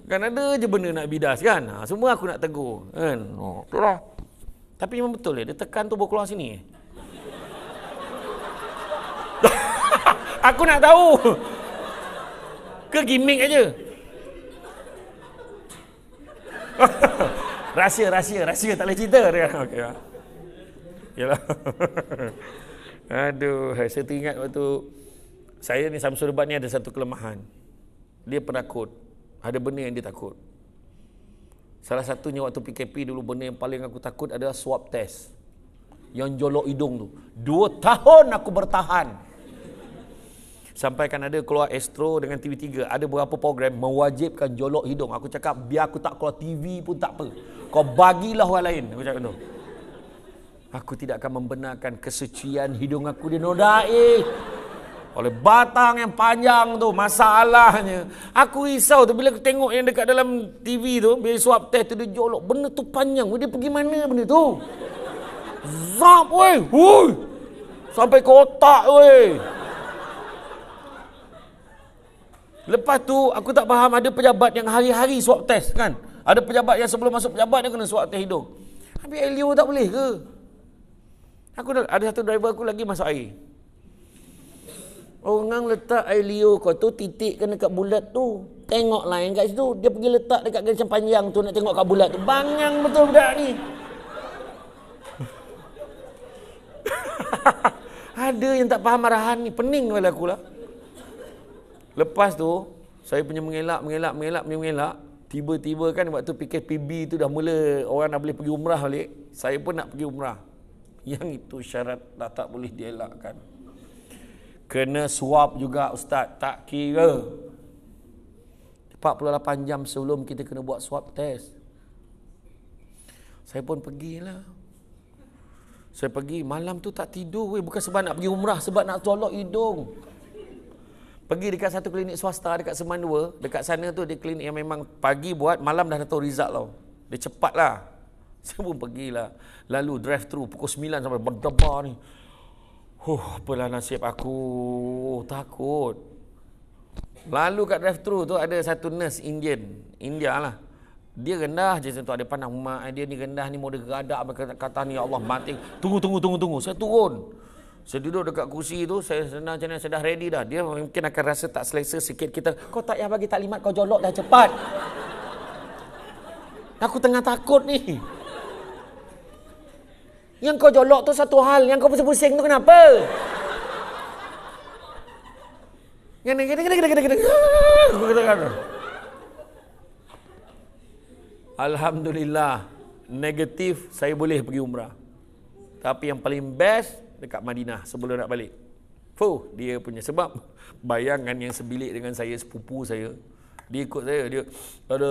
Speaker 1: Kan ada je benda nak bidas kan. Ha, semua aku nak tegur. Kan? Oh, itulah. Tapi memang betul dia, dia tekan tubuh keluar sini. aku nak tahu. Ke gimmick aja. rahsia, rahsia, rahsia tak boleh cerita dia. Okay. Ya. Yalah. Aduh, saya teringat waktu saya ni Samsul Debat ada satu kelemahan. Dia penakut. Ada benda yang dia takut. Salah satunya waktu PKP dulu benda yang paling aku takut adalah swab test. Yang jolok hidung tu. Dua tahun aku bertahan. Sampai kan ada keluar Astro dengan TV3. Ada beberapa program mewajibkan jolok hidung. Aku cakap biar aku tak keluar TV pun tak apa. Kau bagilah orang lain. Aku cakap tu. Aku tidak akan membenarkan kesucian hidung aku dinodai. Eh oleh batang yang panjang tu masalahnya aku risau tu bila aku tengok yang dekat dalam TV tu bila swab test tu dia jolok benda tu panjang dia pergi mana benda tu zap wey wey sampai ke otak wey lepas tu aku tak faham ada pejabat yang hari-hari swab test kan ada pejabat yang sebelum masuk pejabat dia kena swab test hidung tapi Elio tak boleh ke aku ada satu driver aku lagi masuk air Orang letak air liur kau tu titik kena dekat bulat tu. Tengok lain kat situ. Dia pergi letak dekat garis panjang tu nak tengok kat bulat tu. Bangang betul budak ni. Ada yang tak faham arahan ni. Pening kepala aku lah. Lepas tu, saya punya mengelak, mengelak, mengelak, punya mengelak. Tiba-tiba kan waktu PKPB tu dah mula orang nak boleh pergi umrah balik. Saya pun nak pergi umrah. Yang itu syarat dah tak boleh dielakkan. Kena suap juga ustaz Tak kira 48 jam sebelum kita kena buat swab test Saya pun pergi lah. Saya pergi malam tu tak tidur weh. Bukan sebab nak pergi umrah Sebab nak tolak hidung Pergi dekat satu klinik swasta dekat Semandua Dekat sana tu dia klinik yang memang pagi buat Malam dah tahu result tau Dia cepat lah Saya pun pergilah Lalu drive through pukul 9 sampai berdebar ni Huh, apalah nasib aku. Oh, takut. Lalu kat drive-thru tu ada satu nurse Indian. India lah. Dia rendah je tu ada panah mak dia ni rendah ni. Mereka geradak kata, kata ni, ya Allah mati. Tunggu, tunggu, tunggu, tunggu. Saya turun. Saya duduk dekat kursi tu, saya senang macam saya dah ready dah. Dia mungkin akan rasa tak selesa sikit kita. Kau tak payah bagi taklimat, kau jolok dah cepat. Aku tengah takut ni. Yang kau jolok tu satu hal, yang kau pusing-pusing tu kenapa? Yang gini gini gini gini gini. Alhamdulillah, negatif saya boleh pergi umrah. Tapi yang paling best dekat Madinah sebelum nak balik. Fuh, dia punya sebab bayangan yang sebilik dengan saya sepupu saya. Dia ikut saya, dia ada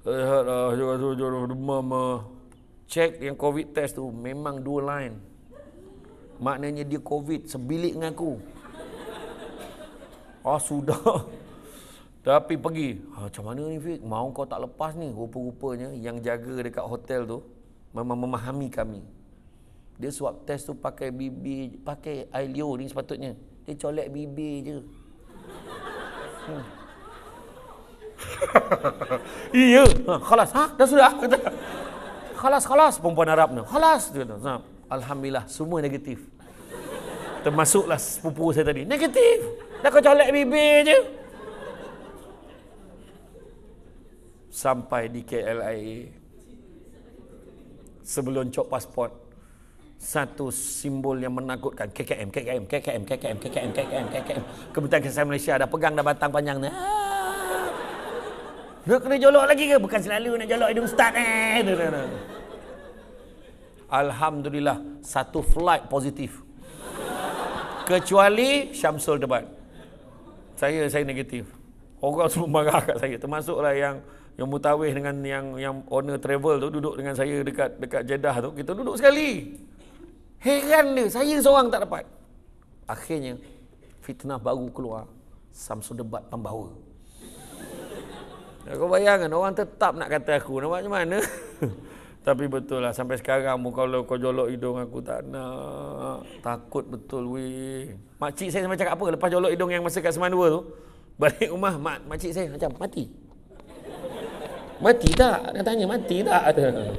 Speaker 1: lihatlah jangan tu jangan rumah mah. Check yang covid test tu memang dua line. Maknanya dia covid sebilik dengan aku. Ah sudah. Tapi pergi. Ha, macam mana ni Fik? Mau kau tak lepas ni? Rupa-rupanya yang jaga dekat hotel tu memang memahami kami. Dia swab test tu pakai bibir, pakai Ailio ni sepatutnya. Dia colek bibir je. Iya. Ah, ha, kelas. dah sudah khalas khalas perempuan Arab ni. Khalas dia kata. Nah, Alhamdulillah semua negatif. Termasuklah sepupu saya tadi. Negatif. Dah kau colek bibir je. Sampai di KLIA. Sebelum cop pasport. Satu simbol yang menakutkan. KKM, KKM, KKM, KKM, KKM, KKM. KKM. Kebetulan Kesehatan Malaysia ada pegang dah batang panjang ni. Ah. Nak kena jolok lagi ke? Bukan selalu nak jolok hidung ustaz eh. Alhamdulillah satu flight positif. Kecuali Syamsul Debat. Saya saya negatif. Orang semua marah kat saya termasuklah yang yang mutawih dengan yang yang owner travel tu duduk dengan saya dekat dekat Jeddah tu kita duduk sekali. Heran dia saya seorang tak dapat. Akhirnya fitnah baru keluar. Samsung Debat pembawa. Kau bayangkan orang tetap nak kata aku nak macam mana? Tapi betul lah sampai sekarang pun kalau kau jolok hidung aku tak nak. Takut betul weh. Mak cik saya macam cakap apa lepas jolok hidung yang masa kat seman dua tu? Balik rumah mak mak cik saya macam mati. Mati tak? Dia tanya mati tak ada.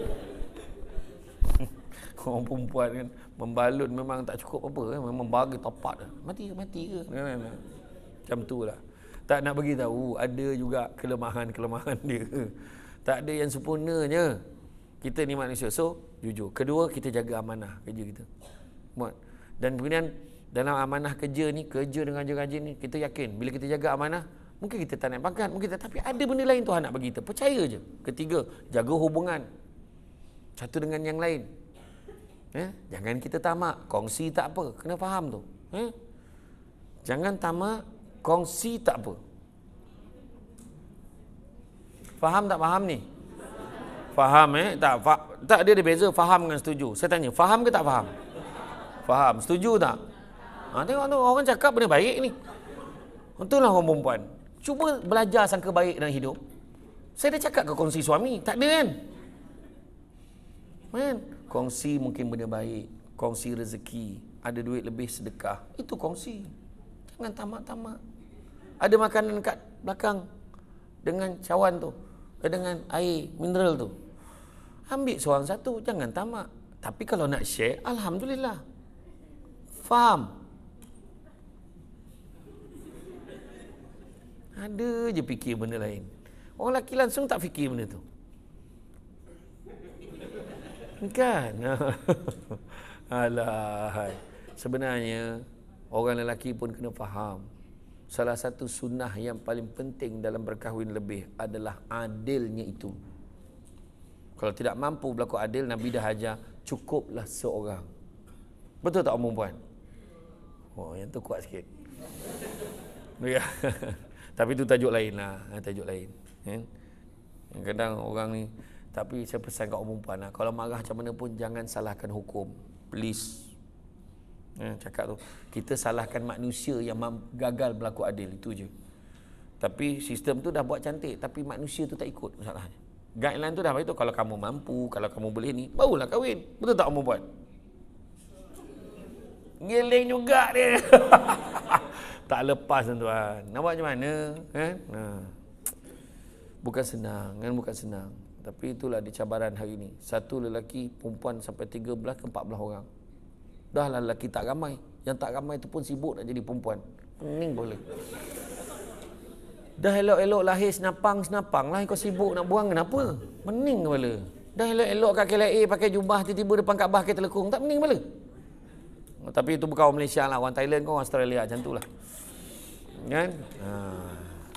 Speaker 1: Orang perempuan kan membalut memang tak cukup apa kan memang bagi tapak Mati mati ke? Macam tu lah tak nak bagi tahu ada juga kelemahan-kelemahan dia. Tak ada yang sempurnanya. Kita ni manusia. So, jujur. Kedua, kita jaga amanah kerja kita. Buat. Dan kemudian dalam amanah kerja ni, kerja dengan jaga kerja ni, kita yakin bila kita jaga amanah, mungkin kita tak naik pangkat, mungkin tak. tapi ada benda lain Tuhan nak bagi kita. Percaya je. Ketiga, jaga hubungan satu dengan yang lain. Eh? Jangan kita tamak, kongsi tak apa. Kena faham tu. Eh? Jangan tamak, Kongsi tak apa. Faham tak faham ni? Faham eh? Tak, fa- tak dia ada beza faham dengan setuju. Saya tanya, faham ke tak faham? Faham. Setuju tak? Ha, tengok tu, orang cakap benda baik ni. Itulah orang perempuan. Cuba belajar sangka baik dalam hidup. Saya dah cakap ke kongsi suami. Tak ada kan? Man. Kongsi mungkin benda baik. Kongsi rezeki. Ada duit lebih sedekah. Itu kongsi. Jangan tamak-tamak ada makanan kat belakang dengan cawan tu eh, dengan air mineral tu ambil seorang satu jangan tamak tapi kalau nak share alhamdulillah faham ada je fikir benda lain orang lelaki langsung tak fikir benda tu kan alah sebenarnya orang lelaki pun kena faham salah satu sunnah yang paling penting dalam berkahwin lebih adalah adilnya itu. Kalau tidak mampu berlaku adil, Nabi dah ajar, cukuplah seorang. Betul tak, umum puan? Oh, yang tu kuat sikit. Ya. Tapi itu tajuk lain lah. Ha, tajuk lain. kadang Kadang orang ni... Tapi saya pesan kat umum puan lah. Kalau marah macam mana pun, jangan salahkan hukum. Please. Ya, cakap tu kita salahkan manusia yang gagal berlaku adil itu je tapi sistem tu dah buat cantik tapi manusia tu tak ikut masalahnya guideline tu dah begitu kalau kamu mampu kalau kamu boleh ni barulah kahwin betul tak kamu buat ngiling juga dia tak lepas tuan nampak macam mana kan bukan senang kan bukan senang tapi itulah dicabaran hari ini satu lelaki perempuan sampai 13 ke 14 orang Dah lah lelaki tak ramai. Yang tak ramai tu pun sibuk nak jadi perempuan. Pening boleh. Dah elok-elok lahir senapang-senapang lah. Kau sibuk nak buang kenapa? Pening kepala. Dah elok-elok kaki lai eh, pakai jubah tiba-tiba depan Kaabah kaki terlekung. Tak pening kepala. Oh, tapi itu bukan orang Malaysia lah. Orang Thailand kau orang Australia macam lah. Kan? Ha.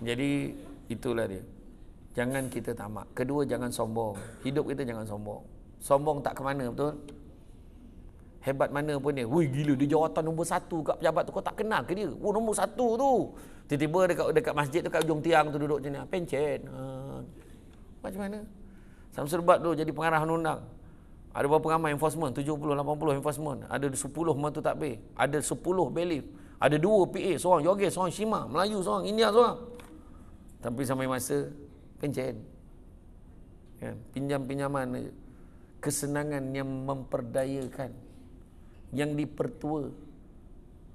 Speaker 1: Jadi itulah dia. Jangan kita tamak. Kedua jangan sombong. Hidup kita jangan sombong. Sombong tak ke mana betul? hebat mana pun dia. Wuih gila dia jawatan nombor satu kat pejabat tu. Kau tak kenal ke dia? Wuih oh, nombor satu tu. Tiba-tiba dekat, dekat masjid tu kat ujung tiang tu duduk macam ni. Ah, pencet. Ha. Macam mana? Sama Bat tu jadi pengarah undang-undang. Ada berapa ramai enforcement? 70, 80 enforcement. Ada 10 tak takbir. Ada 10 belief. Ada 2 PA. Seorang Yogesh, seorang Shima. Melayu seorang. India seorang. Tapi sampai masa, pencet. Kan? Pinjam-pinjaman. Kesenangan yang memperdayakan yang dipertua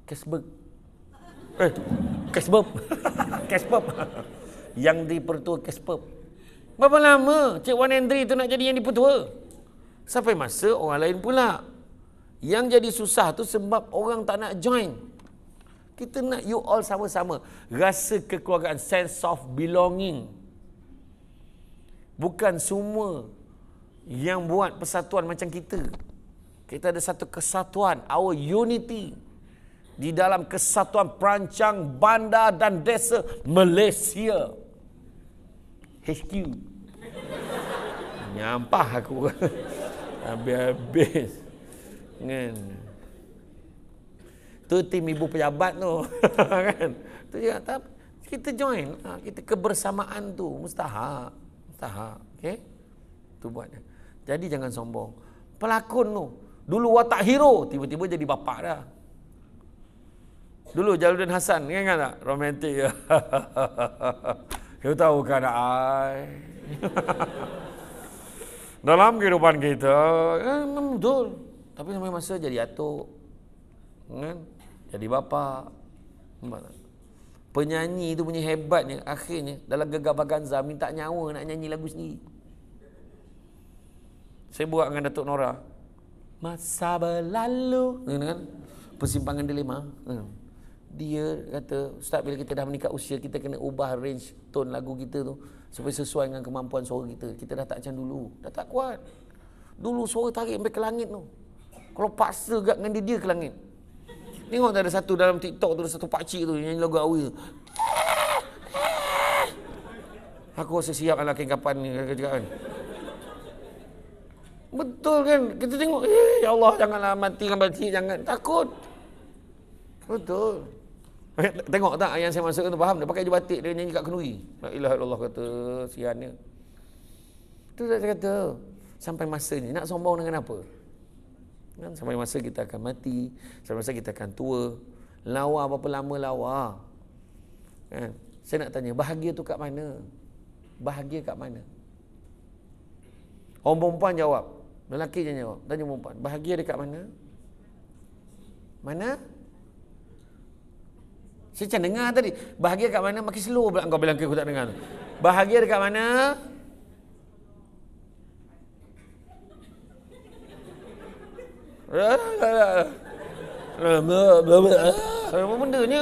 Speaker 1: Kesberg eh Kesberg Kesberg yang dipertua Kesberg berapa lama Cik Wan Hendri tu nak jadi yang dipertua sampai masa orang lain pula yang jadi susah tu sebab orang tak nak join kita nak you all sama-sama rasa kekeluargaan sense of belonging bukan semua yang buat persatuan macam kita kita ada satu kesatuan, our unity. Di dalam kesatuan perancang bandar dan desa Malaysia. HQ. Nyampah aku. Habis-habis. Kan. Tu tim ibu pejabat tu. kan. Tu je tak kita join lah. kita kebersamaan tu mustahak mustahak okey tu buatnya jadi jangan sombong pelakon tu Dulu watak hero, tiba-tiba jadi bapak dah. Dulu Jaludin Hasan, ingat tak? Romantik. Kau tahu kan, ai. Dalam kehidupan kita, kan, eh, betul. Tapi sampai masa jadi atuk. Kan? Jadi bapa, Penyanyi itu punya hebatnya akhirnya dalam gegar baganza minta nyawa nak nyanyi lagu sendiri. Saya buat dengan Datuk Nora, masa berlalu kan persimpangan dilema ha. dia kata ustaz bila kita dah meningkat usia kita kena ubah range tone lagu kita tu supaya sesuai dengan kemampuan suara kita kita dah tak macam dulu dah tak kuat dulu suara tarik sampai ke langit tu kalau paksa gak dengan dia dia ke langit tengok ada satu dalam TikTok tu ada satu pak cik tu nyanyi lagu awi aku rasa siap anak kapan ni kan Betul kan? Kita tengok, eh, ya Allah janganlah mati dengan baci, jangan. Takut. Betul. Tengok tak yang saya masukkan tu faham dia pakai jubatik dia nyanyi kat kenuri. La ilaha illallah kata sian dia. Tu saya kata sampai masa ni nak sombong dengan apa? Kan sampai masa kita akan mati, sampai masa kita akan tua. Lawa berapa lama lawa? Kan? Saya nak tanya bahagia tu kat mana? Bahagia kat mana? Orang perempuan jawab, Lelaki je jawab. Tanya perempuan. Bahagia dekat mana? Mana? Saya macam dengar tadi. Bahagia dekat mana? Makin slow pula kau bilang aku tak dengar. Tu. Bahagia dekat mana? Apa benda ni?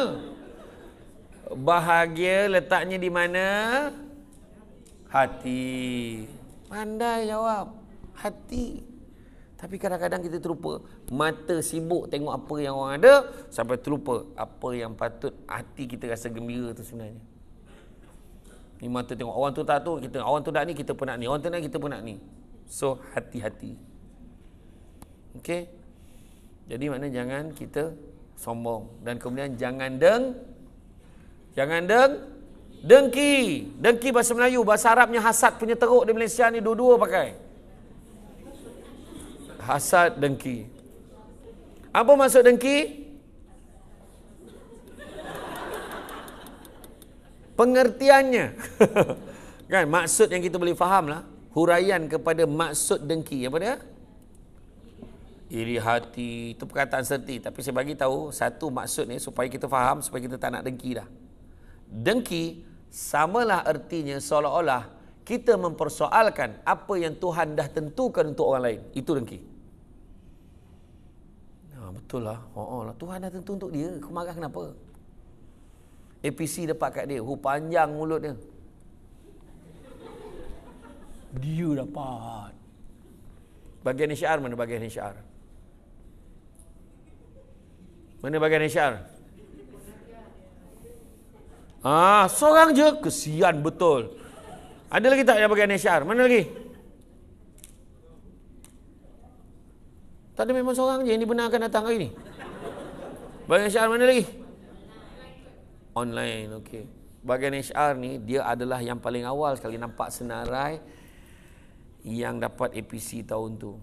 Speaker 1: Bahagia letaknya di mana? Hati. Pandai jawab hati. Tapi kadang-kadang kita terlupa. Mata sibuk tengok apa yang orang ada. Sampai terlupa apa yang patut hati kita rasa gembira tu sebenarnya. Ni mata tengok orang tu tak tu. Kita, orang tu nak ni kita pun nak ni. Orang tu nak kita pun nak ni. So hati-hati. Okay. Jadi mana jangan kita sombong. Dan kemudian jangan deng. Jangan deng. Dengki. Dengki bahasa Melayu. Bahasa Arabnya hasad punya teruk di Malaysia ni dua-dua Pakai hasad dengki. Apa maksud dengki? Pengertiannya. kan, maksud yang kita boleh lah. huraian kepada maksud dengki. Apa dia? Iri hati, itu perkataan serti. Tapi saya bagi tahu satu maksud ni supaya kita faham, supaya kita tak nak dengki dah. Dengki, samalah ertinya seolah-olah kita mempersoalkan apa yang Tuhan dah tentukan untuk orang lain. Itu Dengki. Betul lah. Oh, oh, lah. Tuhan dah tentu untuk dia. Aku marah kenapa? APC dapat kat dia. Oh, panjang mulut dia. Dia dapat. Bagian HR mana bagian HR? Mana bagian HR? Ah, seorang je kesian betul. Ada lagi tak yang bagian HR? Mana lagi? Mana lagi? Tak ada memang seorang je yang dibenarkan datang hari ni. Bahagian HR mana lagi? Online, okay. Bahagian HR ni, dia adalah yang paling awal sekali nampak senarai yang dapat APC tahun tu.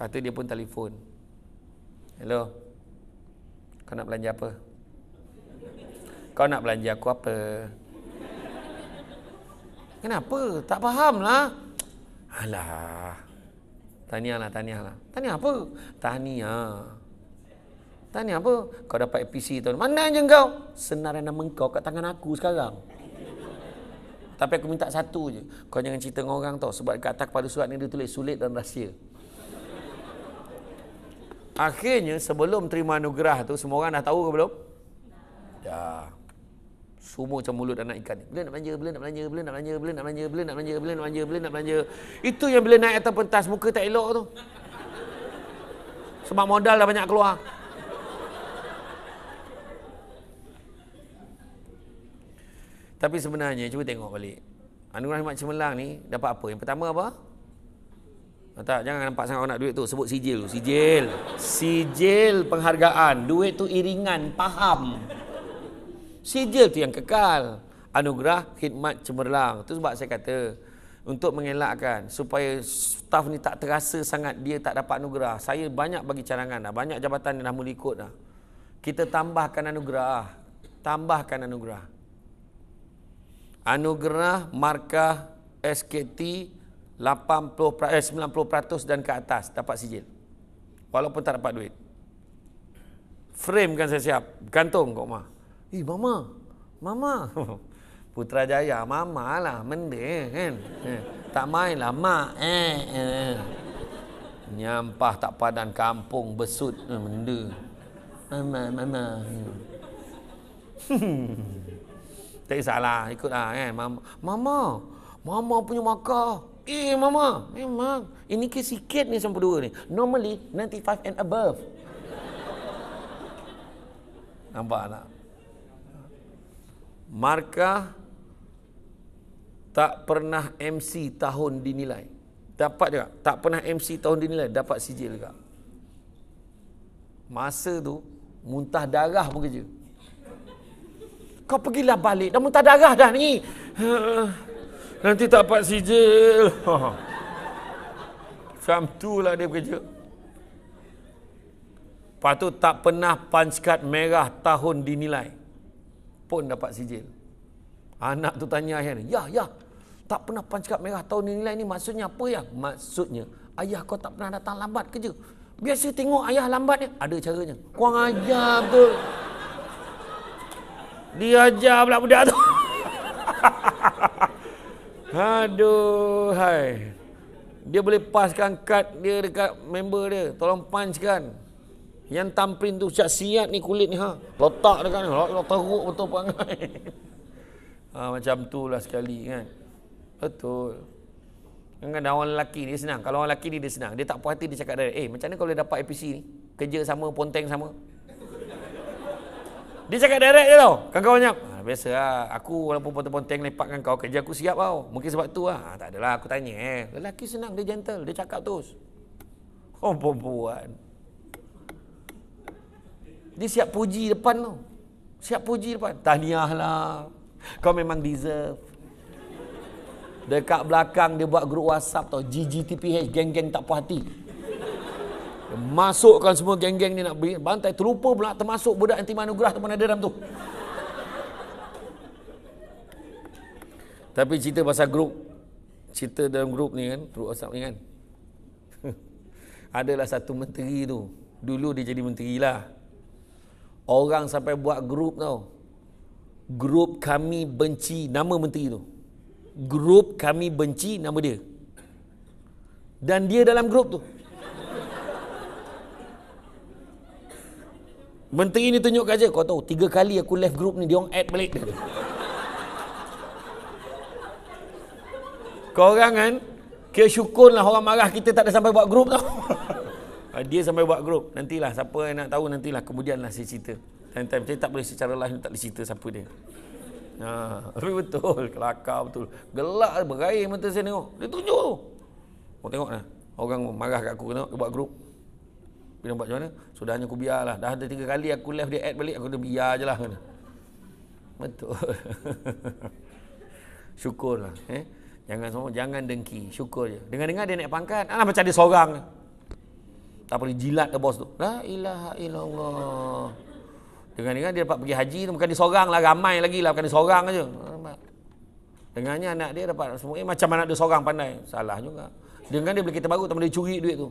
Speaker 1: Lepas dia pun telefon. Hello? Kau nak belanja apa? Kau nak belanja aku apa? Kenapa? Tak faham lah. Alah. Tahniahlah, lah. Tahniah apa? Tahniah. Tahniah apa? Kau dapat APC tahun. Mana je kau? Senarai nama kau kat tangan aku sekarang. Tapi aku minta satu je. Kau jangan cerita dengan orang tau. Sebab kat atas kepala surat ni dia tulis sulit dan rahsia. Akhirnya sebelum terima anugerah tu, semua orang dah tahu ke belum? Dah. Semua macam mulut anak ikan. Bila nak belanja, bila nak belanja, bila nak belanja, bila nak belanja, bila nak belanja, bila nak belanja, bila nak belanja. Itu yang bila naik atas pentas, muka tak elok tu. Sebab modal dah banyak keluar. Tapi sebenarnya, cuba tengok balik. Anugerah Rahmat Cemelang ni, dapat apa? Yang pertama apa? Oh, tak, jangan nampak sangat orang nak duit tu. Sebut sijil. Sijil. Sijil penghargaan. Duit tu iringan. Faham. Faham. Sijil tu yang kekal. Anugerah khidmat cemerlang. Itu sebab saya kata. Untuk mengelakkan. Supaya staff ni tak terasa sangat dia tak dapat anugerah. Saya banyak bagi cadangan, dah. Banyak jabatan yang dah mula ikut dah. Kita tambahkan anugerah. Tambahkan anugerah. Anugerah markah SKT 80, eh, 90% dan ke atas dapat sijil. Walaupun tak dapat duit. Frame kan saya siap. Gantung kat rumah. Eh mama, mama. Putra Jaya, mama lah benda kan. Eh, tak main lah mak. Eh, eh, eh. Nyampah tak padan kampung besut eh, benda. Mama, mama. tak salah ikut lah eh, kan? Mama, mama, mama punya makar. Eh mama, memang. Eh, Ini ke sikit ni sampai dua ni. Normally 95 and above. Nampak tak? markah tak pernah MC tahun dinilai. Dapat juga. Tak pernah MC tahun dinilai. Dapat sijil juga. Masa tu, muntah darah pun kerja. Kau pergilah balik. Dah muntah darah dah ni. Nanti tak dapat sijil. Macam tu lah dia bekerja. Lepas tu tak pernah punch card merah tahun dinilai pun dapat sijil. Anak tu tanya ni, ya, ya, tak pernah pan cakap merah tahun ni nilai ni maksudnya apa ya? Maksudnya, ayah kau tak pernah datang lambat kerja. Biasa tengok ayah lambat ni, ada caranya. Kuang ajar betul. Dia ajar pula budak tu. Aduh, hai. Dia boleh paskan kad dia dekat member dia. Tolong punchkan. Yang tamprin tu cak siat ni kulit ni ha. Letak dekat ni. Allah teruk betul perangai. ha, macam tu lah sekali kan. Betul. Kan kadang orang lelaki dia senang. Kalau orang lelaki ni dia senang. Dia tak puas hati dia cakap dia. Eh macam mana kalau dia dapat APC ni? Kerja sama, ponteng sama. Dia cakap direct je tau. Kan kau banyak. Ha, biasa lah. Aku walaupun ponteng-ponteng lepak kan kau. Kerja aku siap tau. Mungkin sebab tu lah. Ha, tak adalah aku tanya eh. Lelaki senang dia gentle. Dia cakap terus. Oh perempuan. Bu- dia siap puji depan tu. Siap puji depan. Tahniahlah. Kau memang deserve. Dekat belakang dia buat grup WhatsApp tau. GGTPH. Geng-geng tak puas hati. Dia masukkan semua geng-geng ni nak beri. Bantai terlupa pula termasuk budak anti manugerah tu mana ada dalam tu. Tapi cerita pasal grup. Cerita dalam grup ni kan. Grup WhatsApp ni kan. Adalah satu menteri tu. Dulu dia jadi menteri lah. Orang sampai buat grup tau. Grup kami benci nama menteri tu. Grup kami benci nama dia. Dan dia dalam grup tu. Menteri ni tunjuk aja, Kau tahu, tiga kali aku left grup ni, dia orang add balik dia. Kau orang kan, kira syukur lah orang marah kita tak ada sampai buat grup tau. Ah, dia sampai buat grup nantilah siapa yang nak tahu nantilah kemudianlah saya cerita time-time saya tak boleh secara live tak boleh cerita siapa dia ha, tapi betul kelakar betul gelak berair mata saya tengok dia tunjuk kau oh, tengok lah orang marah kat aku tengok dia buat grup dia nampak macam mana sudahnya aku biarlah dah ada tiga kali aku live dia add balik aku kena biar je lah betul syukur lah eh? jangan semua jangan dengki syukur je dengar-dengar dia naik pangkat alah macam dia seorang tak boleh jilat bos tu. La ilaha illallah. Dengan dia dia dapat pergi haji tu bukan dia lah, ramai lagi lah bukan dia seorang aja. Dengannya anak dia dapat semua eh, macam anak dia seorang pandai. Salah juga. Dengan dia beli kereta baru tapi dia curi duit tu.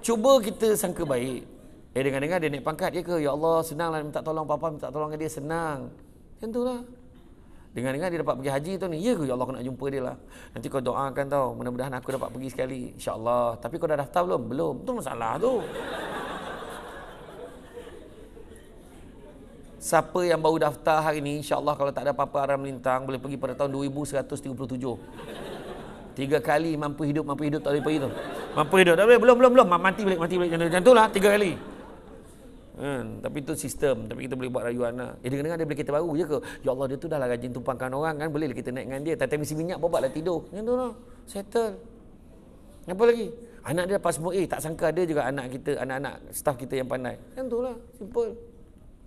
Speaker 1: Cuba kita sangka baik. Eh dengan dengan dia naik pangkat dia ke? Ya Allah, senanglah minta tolong papa, minta tolong dia senang. Tentulah. Dengan dengan dia dapat pergi haji tu ni. Ya ke ya Allah aku nak jumpa dia lah. Nanti kau doakan tau. Mudah-mudahan aku dapat pergi sekali. InsyaAllah. Tapi kau dah daftar belum? Belum. Itu masalah tu. Siapa yang baru daftar hari ni, insyaAllah kalau tak ada apa-apa arah melintang, boleh pergi pada tahun 2137. Tiga kali mampu hidup, mampu hidup tak boleh pergi tu. Mampu hidup, tak boleh, belum, belum, belum, mati balik, mati balik, macam lah, tiga kali. Kan? Tapi itu sistem. Tapi kita boleh buat rayuan lah. Eh, dengar-dengar dia beli kereta baru je ke? Ya Allah, dia tu dah lah rajin tumpangkan orang kan? Boleh lah kita naik dengan dia. Tak tengok minyak, bobat lah tidur. Macam tu lah. Settle. Apa lagi? Anak dia dapat semua A. Eh, tak sangka dia juga anak kita, anak-anak staff kita yang pandai. Macam tu lah. Simple.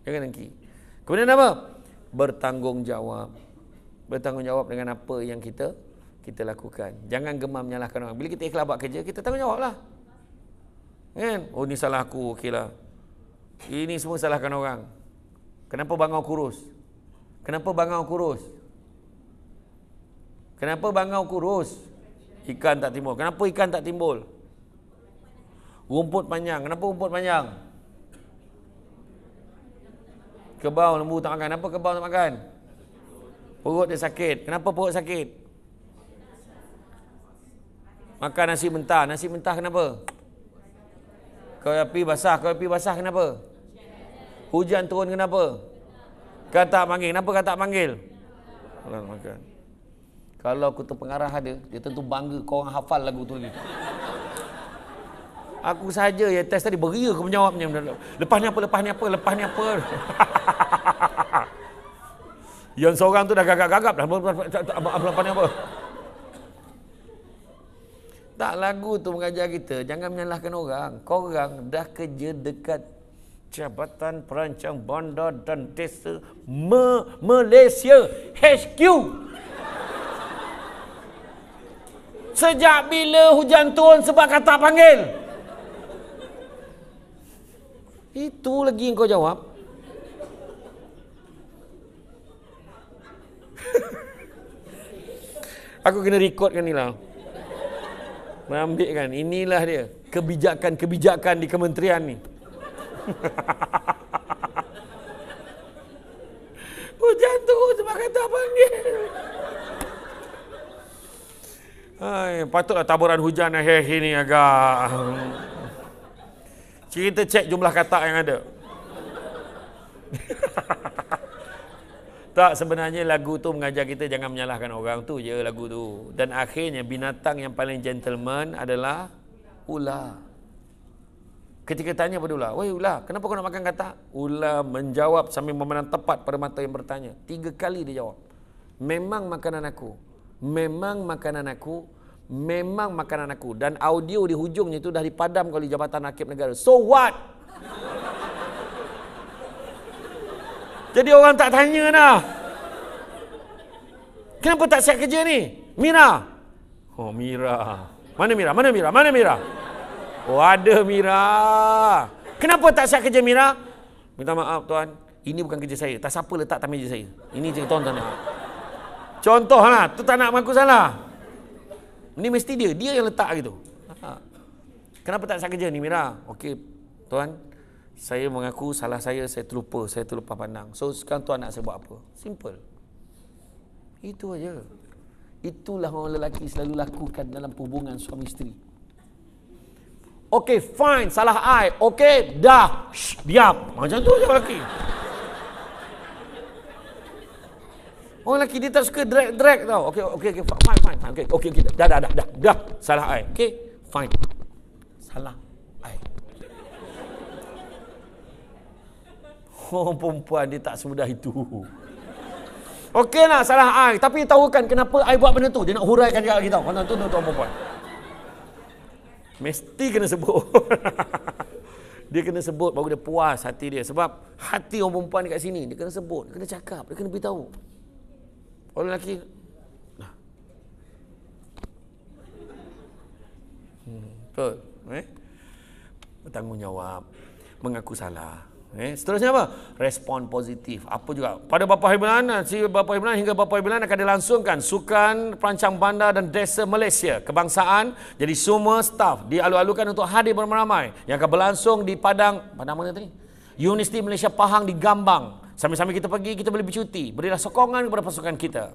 Speaker 1: Jangan nengki. Kemudian apa? Bertanggungjawab. Bertanggungjawab dengan apa yang kita kita lakukan. Jangan gemar menyalahkan orang. Bila kita ikhlas buat kerja, kita tanggungjawab lah. Kan? Oh ni salah aku, okey lah. Ini semua salahkan orang. Kenapa bangau kurus? Kenapa bangau kurus? Kenapa bangau kurus? Ikan tak timbul. Kenapa ikan tak timbul? Rumput panjang. Kenapa rumput panjang? Kebau lembu tak makan. Kenapa kebau tak makan? Perut dia sakit. Kenapa perut sakit? Makan nasi mentah. Nasi mentah kenapa? Kenapa? Kau api basah, kau api basah kenapa? Hujan turun kenapa? Kau tak panggil, kenapa kau tak panggil? Kalau aku terpengarah ada, dia tentu bangga kau orang hafal lagu tu ni. Aku saja yang test tadi beria Kau menjawabnya. Lepas ni apa? Lepas ni apa? Lepas ni apa? yang seorang tu dah gagap-gagap dah. Apa lepas ni apa, apa tak lagu tu mengajar kita jangan menyalahkan orang korang dah kerja dekat jabatan perancang bandar dan desa Me- Malaysia HQ sejak bila hujan turun sebab kata panggil itu lagi yang kau jawab Aku kena record kan ni lah mengambil kan inilah dia kebijakan-kebijakan di kementerian ni hujan tu sebab kata ni. Hai, patutlah taburan hujan akhir-akhir ni agak kita cek jumlah katak yang ada Tak sebenarnya lagu tu mengajar kita jangan menyalahkan orang tu je lagu tu. Dan akhirnya binatang yang paling gentleman adalah ular. Ketika tanya pada ular, "Wei ular, kenapa kau nak makan katak?" Ular menjawab sambil memandang tepat pada mata yang bertanya. Tiga kali dia jawab. "Memang makanan aku. Memang makanan aku." Memang makanan aku Dan audio di hujungnya itu dah dipadam oleh Jabatan Hakim Negara So what? Jadi orang tak tanya dah. Kenapa tak siap kerja ni? Mira. Oh, Mira. Mana Mira? Mana Mira? Mana Mira? Oh, ada Mira. Kenapa tak siap kerja Mira? Minta maaf tuan. Ini bukan kerja saya. Tak siapa letak tak meja saya. Ini je tuan tuan. Contoh lah. Tu tak nak mengaku salah. Ini mesti dia. Dia yang letak gitu. Ha. Kenapa tak siap kerja ni Mira? Okey, tuan saya mengaku salah saya, saya terlupa, saya terlupa pandang. So sekarang tuan nak saya buat apa? Simple. Itu aja. Itulah orang lelaki selalu lakukan dalam hubungan suami isteri. Okay, fine, salah I. Okay, dah. Shh, diam. Macam tu je lelaki. Orang lelaki dia tak suka drag-drag tau. Okay, okay, okay, fine, fine, fine. Okay, okay, okay. Dah, dah, dah, dah, dah. Salah I. Okay, fine. Salah I. Oh perempuan dia tak semudah itu. Okeylah salah ai tapi tahu kan kenapa ai buat benda tu dia nak huraikan dekat kita. Kan tu tu perempuan. Mesti kena sebut. dia kena sebut baru dia puas hati dia sebab hati orang perempuan dekat sini dia kena sebut, dia kena cakap, dia kena beritahu. Orang lelaki nah. Hmm, betul. Eh? Bertanggungjawab, mengaku salah. Eh, seterusnya apa? Respon positif. Apa juga? Pada Bapak Himalan, si Bapak Himalan hingga Bapak Himalan akan dilangsungkan sukan perancang bandar dan desa Malaysia kebangsaan. Jadi semua staff dialu-alukan untuk hadir beramai-ramai yang akan berlangsung di Padang, Padang mana tadi? Universiti Malaysia Pahang di Gambang. Sambil-sambil kita pergi, kita boleh bercuti. Berilah sokongan kepada pasukan kita.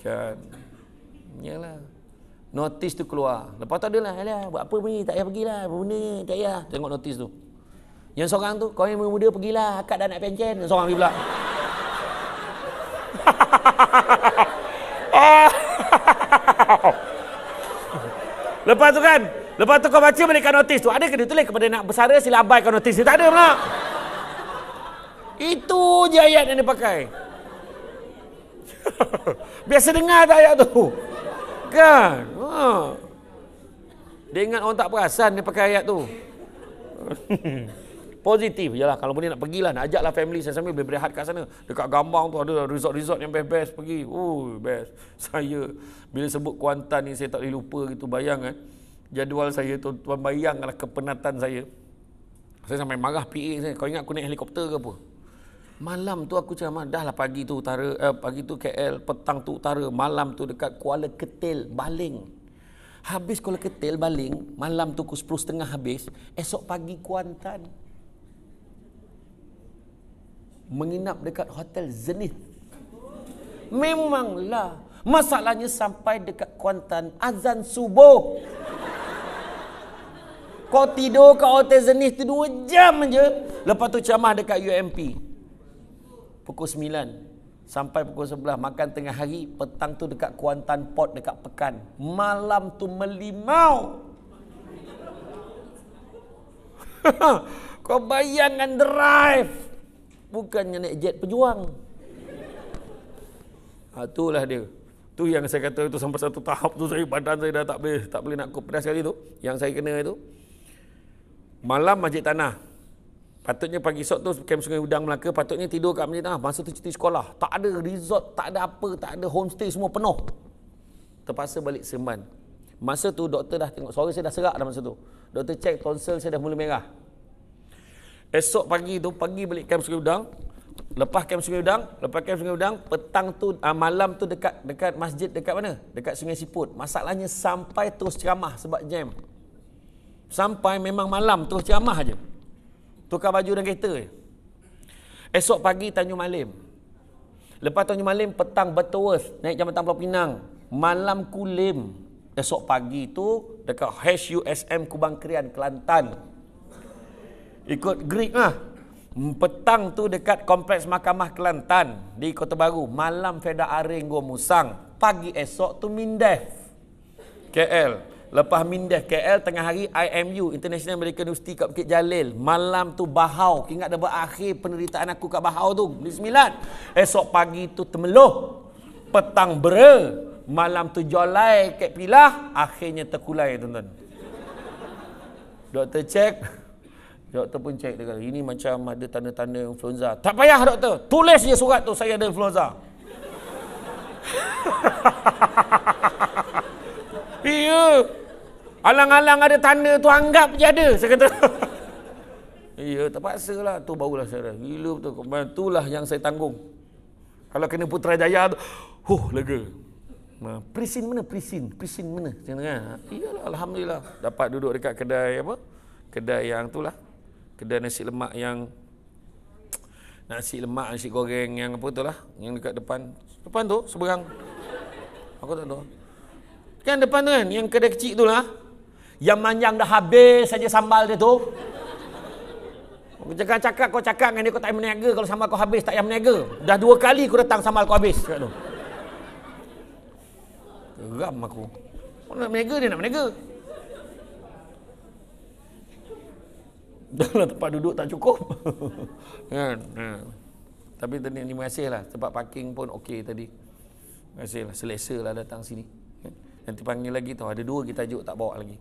Speaker 1: Kan? Yalah. Notis tu keluar. Lepas tu dia lah, buat apa ni? Tak payah pergi lah. Apa benda ni? Tak payah. Tengok notis tu. Yang seorang tu, kau yang muda-muda pergilah, akak dah nak pencen. Yang seorang pergi pula. lepas tu kan, lepas tu kau baca balikkan notis tu. Ada ke dia tulis kepada nak bersara, sila abaikan notis ni. Tak ada pula. Itu je ayat yang dia pakai. Biasa dengar tak ayat tu? Kan? Ha. Dia ingat orang tak perasan dia pakai ayat tu. Positif je lah. Kalau boleh nak pergilah. Nak ajaklah family saya sambil berehat kat sana. Dekat Gambang tu ada resort-resort yang best-best pergi. Ui, best. Saya bila sebut Kuantan ni saya tak boleh lupa gitu. Bayangkan. Eh. Jadual saya tu. Tuan bayangkanlah kepenatan saya. Saya sampai marah PA saya. Kau ingat aku naik helikopter ke apa? Malam tu aku cakap, dah lah pagi tu utara, eh, pagi tu KL, petang tu utara, malam tu dekat Kuala Ketil, Baling. Habis Kuala Ketil, Baling, malam tu aku 10.30 habis, esok pagi Kuantan menginap dekat hotel Zenith. Memanglah. Masalahnya sampai dekat Kuantan azan subuh. Kau tidur kat hotel Zenith tu 2 jam je. Lepas tu camah dekat UMP. Pukul 9 sampai pukul 11 makan tengah hari petang tu dekat Kuantan Port dekat Pekan. Malam tu melimau. Kau bayangkan drive bukannya naik jet pejuang. Ha, itulah dia. Tu yang saya kata itu sampai satu tahap tu saya badan saya dah tak boleh tak boleh nak kopdas sekali tu yang saya kena itu. Malam masjid tanah. Patutnya pagi esok tu camp Sungai Udang Melaka patutnya tidur kat masjid tanah masa tu cuti sekolah. Tak ada resort, tak ada apa, tak ada homestay semua penuh. Terpaksa balik seman. Masa tu doktor dah tengok suara saya dah serak dah masa tu. Doktor check tonsil saya dah mula merah. Esok pagi tu pagi balik camp Sungai Udang. Lepas camp Sungai Udang, lepas camp Sungai Udang, petang tu uh, malam tu dekat dekat masjid dekat mana? Dekat Sungai Siput. Masalahnya sampai terus ceramah sebab jam. Sampai memang malam terus ceramah aje. Tukar baju dan kereta. Je. Esok pagi Tanjung malam, Lepas Tanjung malam petang Betowes naik jambatan Pulau Pinang. Malam Kulim. Esok pagi tu dekat HUSM Kubang Krian Kelantan ikut Greek lah. Petang tu dekat kompleks mahkamah Kelantan di Kota Baru. Malam Feda Areng go musang. Pagi esok tu Mindef. KL. Lepas Mindef KL, tengah hari IMU, International Medical University kat Bukit Jalil. Malam tu Bahau. Ingat dah berakhir penderitaan aku kat Bahau tu. Bismillah. Esok pagi tu temeluh. Petang bera. Malam tu jolai kat pilah. Akhirnya terkulai tuan-tuan. Doktor cek. Doktor pun cek dia ini macam ada tanda-tanda influenza. Tak payah doktor, tulis je surat tu saya ada influenza. Iya. Alang-alang ada tanda tu anggap je ada, saya kata. Iya, terpaksa lah. Tu barulah saya rasa. Gila betul. Itulah yang saya tanggung. Kalau kena putra jaya tu, huh, lega. Nah, prisin mana? Prisin. Prisin mana? Saya dengar. Ha, iyalah, Alhamdulillah. Dapat duduk dekat kedai apa? Kedai yang tu lah kedai nasi lemak yang nasi lemak nasi goreng yang apa tu lah yang dekat depan depan tu seberang aku tak tahu kan depan tu kan yang kedai kecil tu lah yang manjang dah habis saja sambal dia tu aku cakap cakap kau cakap dengan dia kau tak payah meniaga kalau sambal kau habis tak payah meniaga dah dua kali aku datang sambal kau habis kat tu geram aku kau nak meniaga dia nak meniaga dalam tempat duduk tak cukup kan ha. tapi tadi terima kasih lah tempat parking pun okey tadi terima kasih lah selesa lah datang sini kan? nanti panggil lagi tau ada dua kita ajuk tak bawa lagi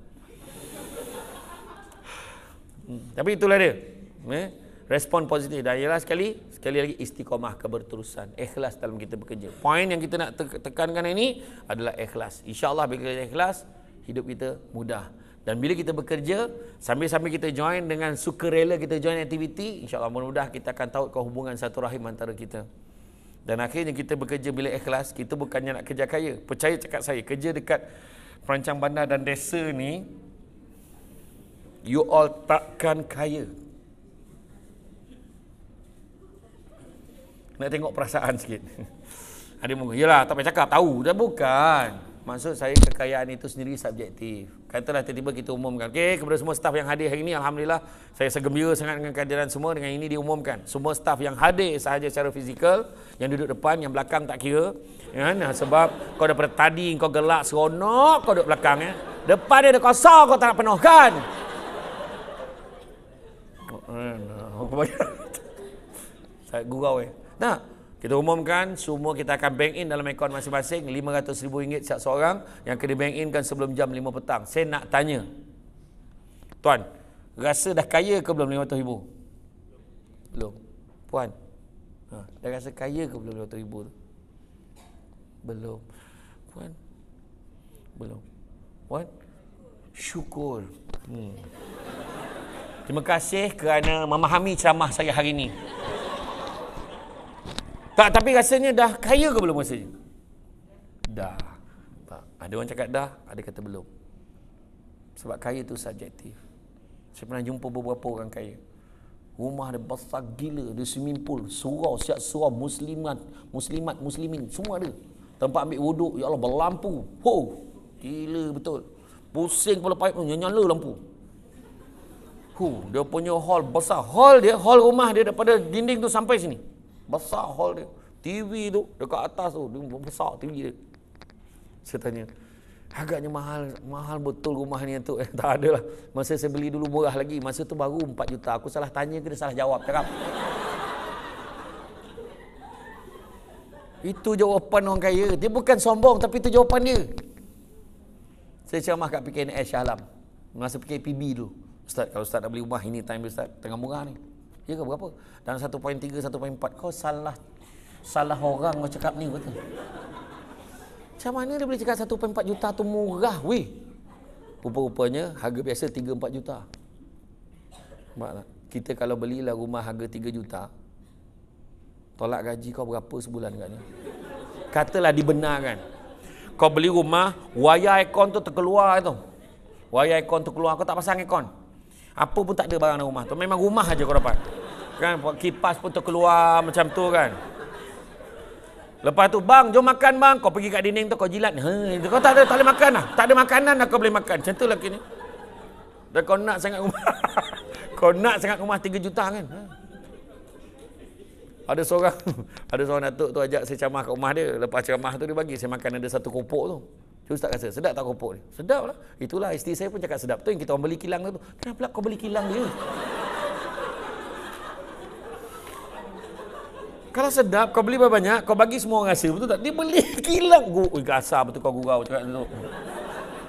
Speaker 1: hmm. tapi itulah dia eh? respon positif dan ialah sekali sekali lagi istiqomah keberterusan ikhlas dalam kita bekerja poin yang kita nak tekankan ini adalah ikhlas insyaAllah bila kita ikhlas hidup kita mudah dan bila kita bekerja, sambil-sambil kita join dengan sukarela kita join aktiviti, insyaAllah mudah kita akan tahu hubungan satu rahim antara kita. Dan akhirnya kita bekerja bila ikhlas, kita bukannya nak kerja kaya. Percaya cakap saya, kerja dekat perancang bandar dan desa ni, you all takkan kaya. Nak tengok perasaan sikit. Ada mungkin. Yalah, tak payah cakap, tahu. Dah bukan. Maksud saya kekayaan itu sendiri subjektif. Katalah tiba-tiba kita umumkan. Okey, kepada semua staf yang hadir hari ini, Alhamdulillah. Saya segembira sangat dengan kehadiran semua. Dengan ini diumumkan. Semua staf yang hadir sahaja secara fizikal. Yang duduk depan, yang belakang tak kira. Ya, kan? nah, sebab kau daripada tadi kau gelak seronok kau duduk belakang. Ya. Depan dia ada kosong kau tak nak penuhkan.
Speaker 2: Eh, nah.
Speaker 1: Saya gurau. Eh. Nah, kita umumkan semua kita akan bank in dalam akaun masing-masing RM500,000 setiap seorang yang kena bank in kan sebelum jam 5 petang. Saya nak tanya. Tuan, rasa dah kaya ke belum RM500,000? Belum. belum. Puan, ha, dah rasa kaya ke belum RM500,000 tu? Belum. Puan, belum. Puan, syukur. Hmm. Terima kasih kerana memahami ceramah saya hari ini. Tak, tapi rasanya dah kaya ke belum rasanya? Dah. Tak. Ada orang cakap dah, ada kata belum. Sebab kaya tu subjektif. Saya pernah jumpa beberapa orang kaya. Rumah ada besar gila, ada swimming pool, surau, siap surau, muslimat, muslimat, muslimin, semua ada. Tempat ambil wuduk, ya Allah, berlampu. Ho, gila betul. Pusing kepala payah, nyala lampu. Huh, dia punya hall besar. Hall dia, hall rumah dia daripada dinding tu sampai sini. Besar hall dia. TV tu dekat atas tu. Dia besar TV dia. Saya tanya, agaknya mahal mahal betul rumah ni tu. Eh, tak adalah. Masa saya beli dulu murah lagi. Masa tu baru 4 juta. Aku salah tanya ke dia salah jawab. Cakap. itu jawapan orang kaya. Dia bukan sombong tapi itu jawapan dia. Saya ceramah kat PKNS Syahlam. Masa PKPB dulu. Ustaz, kalau Ustaz nak beli rumah ini time Ustaz, tengah murah ni. Ya ke berapa? Dalam 1.3, 1.4 kau salah salah orang kau cakap ni kata. Macam mana dia boleh cakap 1.4 juta tu murah weh? Rupa-rupanya harga biasa 3 4 juta. Nampak Kita kalau belilah rumah harga 3 juta, tolak gaji kau berapa sebulan kat ni? Katalah dibenarkan. Kau beli rumah, wayar aircon tu terkeluar tu. Wayar aircon terkeluar, kau tak pasang aircon. Apa pun tak ada barang dalam rumah tu. Memang rumah aja kau dapat. Kan kipas pun terkeluar macam tu kan. Lepas tu bang jom makan bang. Kau pergi kat dinding tu kau jilat. Ha, kau tak ada tak boleh makan lah. Tak ada makanan lah kau boleh makan. Macam tu lah kini. Dan kau nak sangat rumah. kau nak sangat rumah 3 juta kan. Ada seorang ada seorang datuk tu ajak saya camah kat rumah dia. Lepas camah tu dia bagi saya makan ada satu kopok tu. Cuma ustaz kata, sedap tak kopok ni? Sedap lah. Itulah isteri saya pun cakap sedap. Tu yang kita orang beli kilang tu. Kenapa lah kau beli kilang dia? Kalau sedap, kau beli banyak-banyak, kau bagi semua orang rasa, betul tak? Dia beli kilang. Gu Ui, kasar betul kau gurau cakap tu.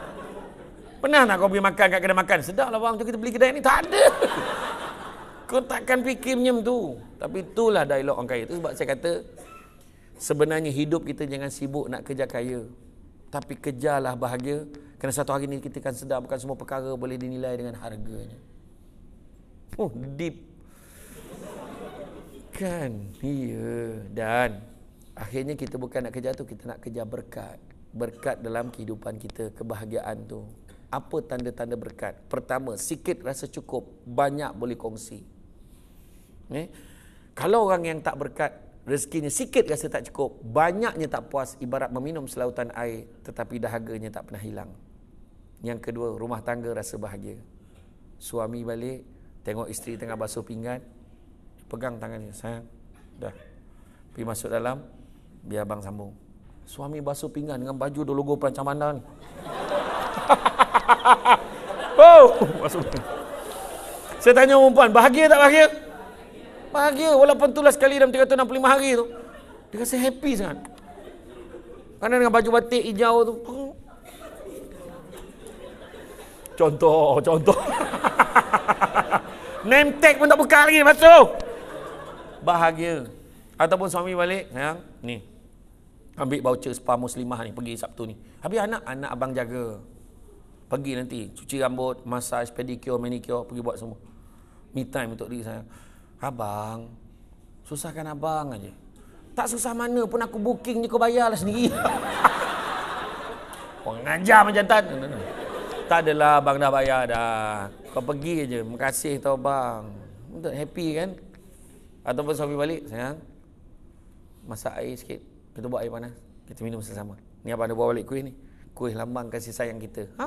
Speaker 1: Pernah nak kau pergi makan kat kedai makan? Sedap lah bang, tu kita beli kedai ni. Tak ada. Kau takkan fikir macam tu. Tapi itulah dialog orang kaya. Itu sebab saya kata, sebenarnya hidup kita jangan sibuk nak kerja kaya. Tapi kejarlah bahagia Kerana satu hari ini kita akan sedar Bukan semua perkara boleh dinilai dengan harganya Oh deep Kan Iya Dan Akhirnya kita bukan nak kejar tu Kita nak kejar berkat Berkat dalam kehidupan kita Kebahagiaan tu Apa tanda-tanda berkat Pertama Sikit rasa cukup Banyak boleh kongsi eh? Kalau orang yang tak berkat rezekinya sikit rasa tak cukup, banyaknya tak puas ibarat meminum selautan air tetapi dahaganya tak pernah hilang. Yang kedua, rumah tangga rasa bahagia. Suami balik, tengok isteri tengah basuh pinggan, pegang tangannya, saya dah. Pergi masuk dalam, biar abang sambung. Suami basuh pinggan dengan baju dan logo perancang bandar ni. oh, Saya tanya perempuan, bahagia tak bahagia? Bahagia walaupun tulah sekali dalam 365 hari tu. Dia rasa happy sangat. Karena dengan baju batik hijau tu. Contoh, contoh. Name tag pun tak buka lagi masuk. Bahagia. Ataupun suami balik, sayang, ni. Ambil voucher spa muslimah ni pergi Sabtu ni. Habis anak anak abang jaga. Pergi nanti cuci rambut, massage, pedicure, manicure, pergi buat semua. Me time untuk diri saya. Abang Susahkan abang aja. Tak susah mana pun aku booking je kau bayar bayarlah sendiri Pengajar macam tak Tak adalah abang dah bayar dah Kau pergi je Terima kasih tau abang Untuk happy kan Ataupun suami balik Sayang Masak air sikit Kita buat air panas Kita minum sama Ni abang ada buat balik kuih ni Kuih lambang kasih sayang kita Ha?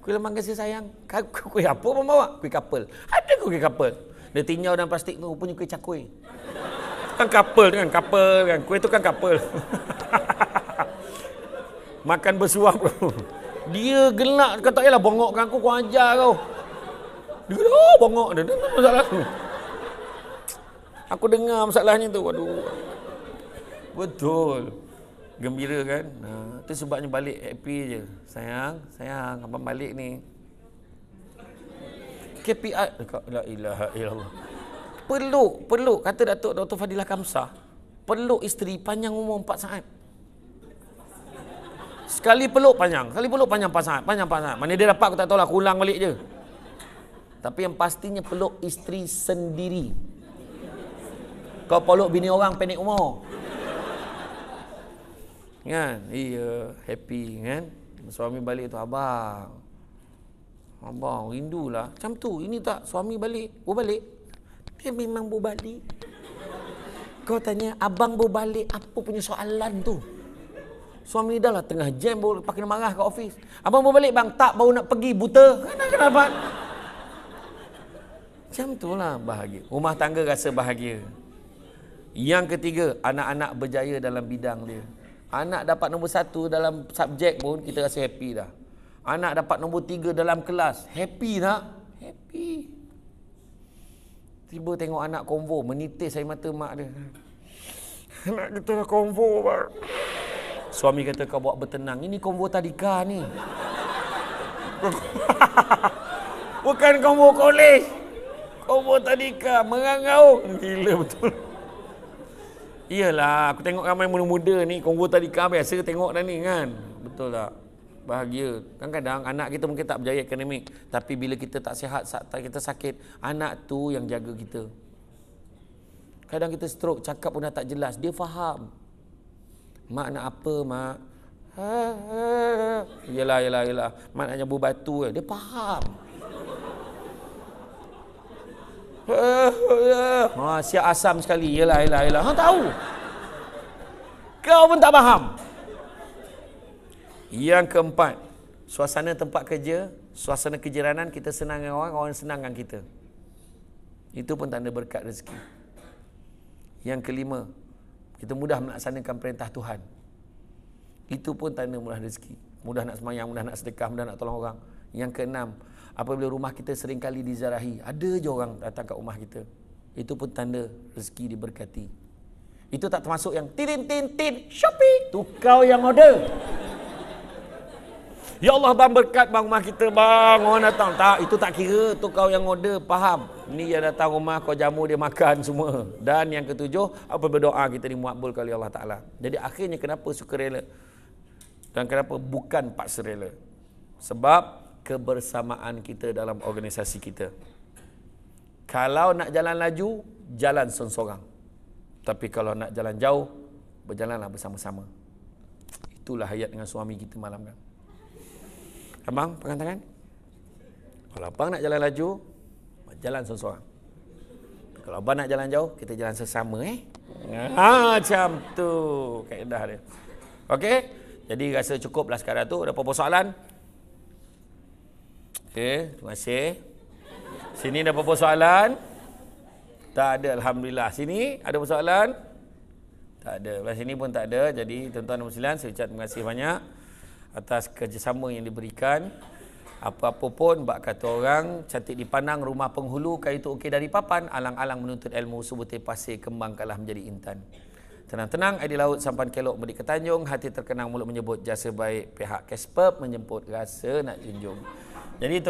Speaker 1: Kuih lambang kasih sayang Kuih apa pun bawa? Kuih couple Ada kuih couple dia tinjau dalam plastik tu rupanya kuih cakui. Kan couple kan, couple kan. Kuih tu kan couple. Makan bersuap Dia gelak kata tak yalah kan aku kau ajar kau. Dia kata, oh bongok dia. Dia masalah. Aku dengar masalahnya tu. Aduh. Betul. Gembira kan? Ha, itu sebabnya balik happy je. Sayang, sayang. Abang balik ni. KPI eh, la ilaha illallah Perlu, perlu. kata Datuk Dr Fadilah Kamsah Perlu isteri panjang umur 4 saat sekali peluk panjang sekali peluk panjang 4 saat panjang 4 saat mana dia dapat aku tak tahu lah. Kulang balik je tapi yang pastinya peluk isteri sendiri kau peluk bini orang pendek umur kan iya happy kan suami balik tu abang Abah rindulah. Macam tu. Ini tak suami balik. Bu balik. Dia memang bu balik. Kau tanya abang bu balik apa punya soalan tu? Suami dah lah tengah jam bu pakai marah kat office. Abang bu balik bang tak baru nak pergi buta. Kenapa? Kan, kenapa? Macam tu lah bahagia. Rumah tangga rasa bahagia. Yang ketiga, anak-anak berjaya dalam bidang dia. Anak dapat nombor satu dalam subjek pun kita rasa happy dah. Anak dapat nombor tiga dalam kelas. Happy nak? Happy. Tiba tengok anak konvo. Menitis saya mata mak dia. Anak kita dah konvo. Bar. Suami kata kau buat bertenang. Ini konvo tadika ni. Bukan konvo kolej. Konvo tadika. Mengangau. Gila betul. Iyalah, aku tengok ramai muda-muda ni, konvo tadi kah biasa tengok dah ni kan. Betul tak? bahagia. Kadang-kadang anak kita mungkin tak berjaya akademik. Tapi bila kita tak sihat, kita sakit. Anak tu yang jaga kita. Kadang kita stroke, cakap pun dah tak jelas. Dia faham. Mak nak apa, mak? Yelah, yelah, yelah. Mak nak nyabu batu. Eh. Dia faham. Ha, siap asam sekali. Yelah, yelah, yelah. Ha, tahu. Kau pun tak faham. Yang keempat, suasana tempat kerja, suasana kejiranan kita senang dengan orang, orang senang dengan kita. Itu pun tanda berkat rezeki. Yang kelima, kita mudah melaksanakan perintah Tuhan. Itu pun tanda mudah rezeki. Mudah nak semayang, mudah nak sedekah, mudah nak tolong orang. Yang keenam, apabila rumah kita sering kali dizarahi, ada je orang datang ke rumah kita. Itu pun tanda rezeki diberkati. Itu tak termasuk yang tin tin tin Shopee. Tu kau yang order. Ya Allah bang berkat bang rumah kita bang orang datang. Tak itu tak kira tu kau yang order faham. Ni yang datang rumah kau jamu dia makan semua. Dan yang ketujuh apa berdoa kita ni muakbul kali Allah Taala. Jadi akhirnya kenapa suka rela? Dan kenapa bukan Pak rela? Sebab kebersamaan kita dalam organisasi kita. Kalau nak jalan laju, jalan seorang-seorang. Tapi kalau nak jalan jauh, berjalanlah bersama-sama. Itulah hayat dengan suami kita malam ini. Kan. Abang, pegang tangan. Kalau abang nak jalan laju, jalan seorang-seorang. Kalau abang nak jalan jauh, kita jalan sesama eh. Ha, macam tu kaedah dia. Okey. Jadi rasa cukuplah sekarang tu. Ada apa-apa soalan? Okey, terima kasih. Sini ada apa-apa soalan? Tak ada, Alhamdulillah. Sini ada persoalan? Tak ada. Belah sini pun tak ada. Jadi, tuan-tuan dan muslimin, saya ucap terima kasih banyak atas kerjasama yang diberikan. Apa-apa pun, bak kata orang, cantik dipandang rumah penghulu, kaya itu okey dari papan, alang-alang menuntut ilmu, sebuti pasir kembang kalah menjadi intan. Tenang-tenang, air di laut sampan kelok mudik ke Tanjung, hati terkenang mulut menyebut jasa baik pihak Kesper menjemput rasa nak junjung. Jadi itu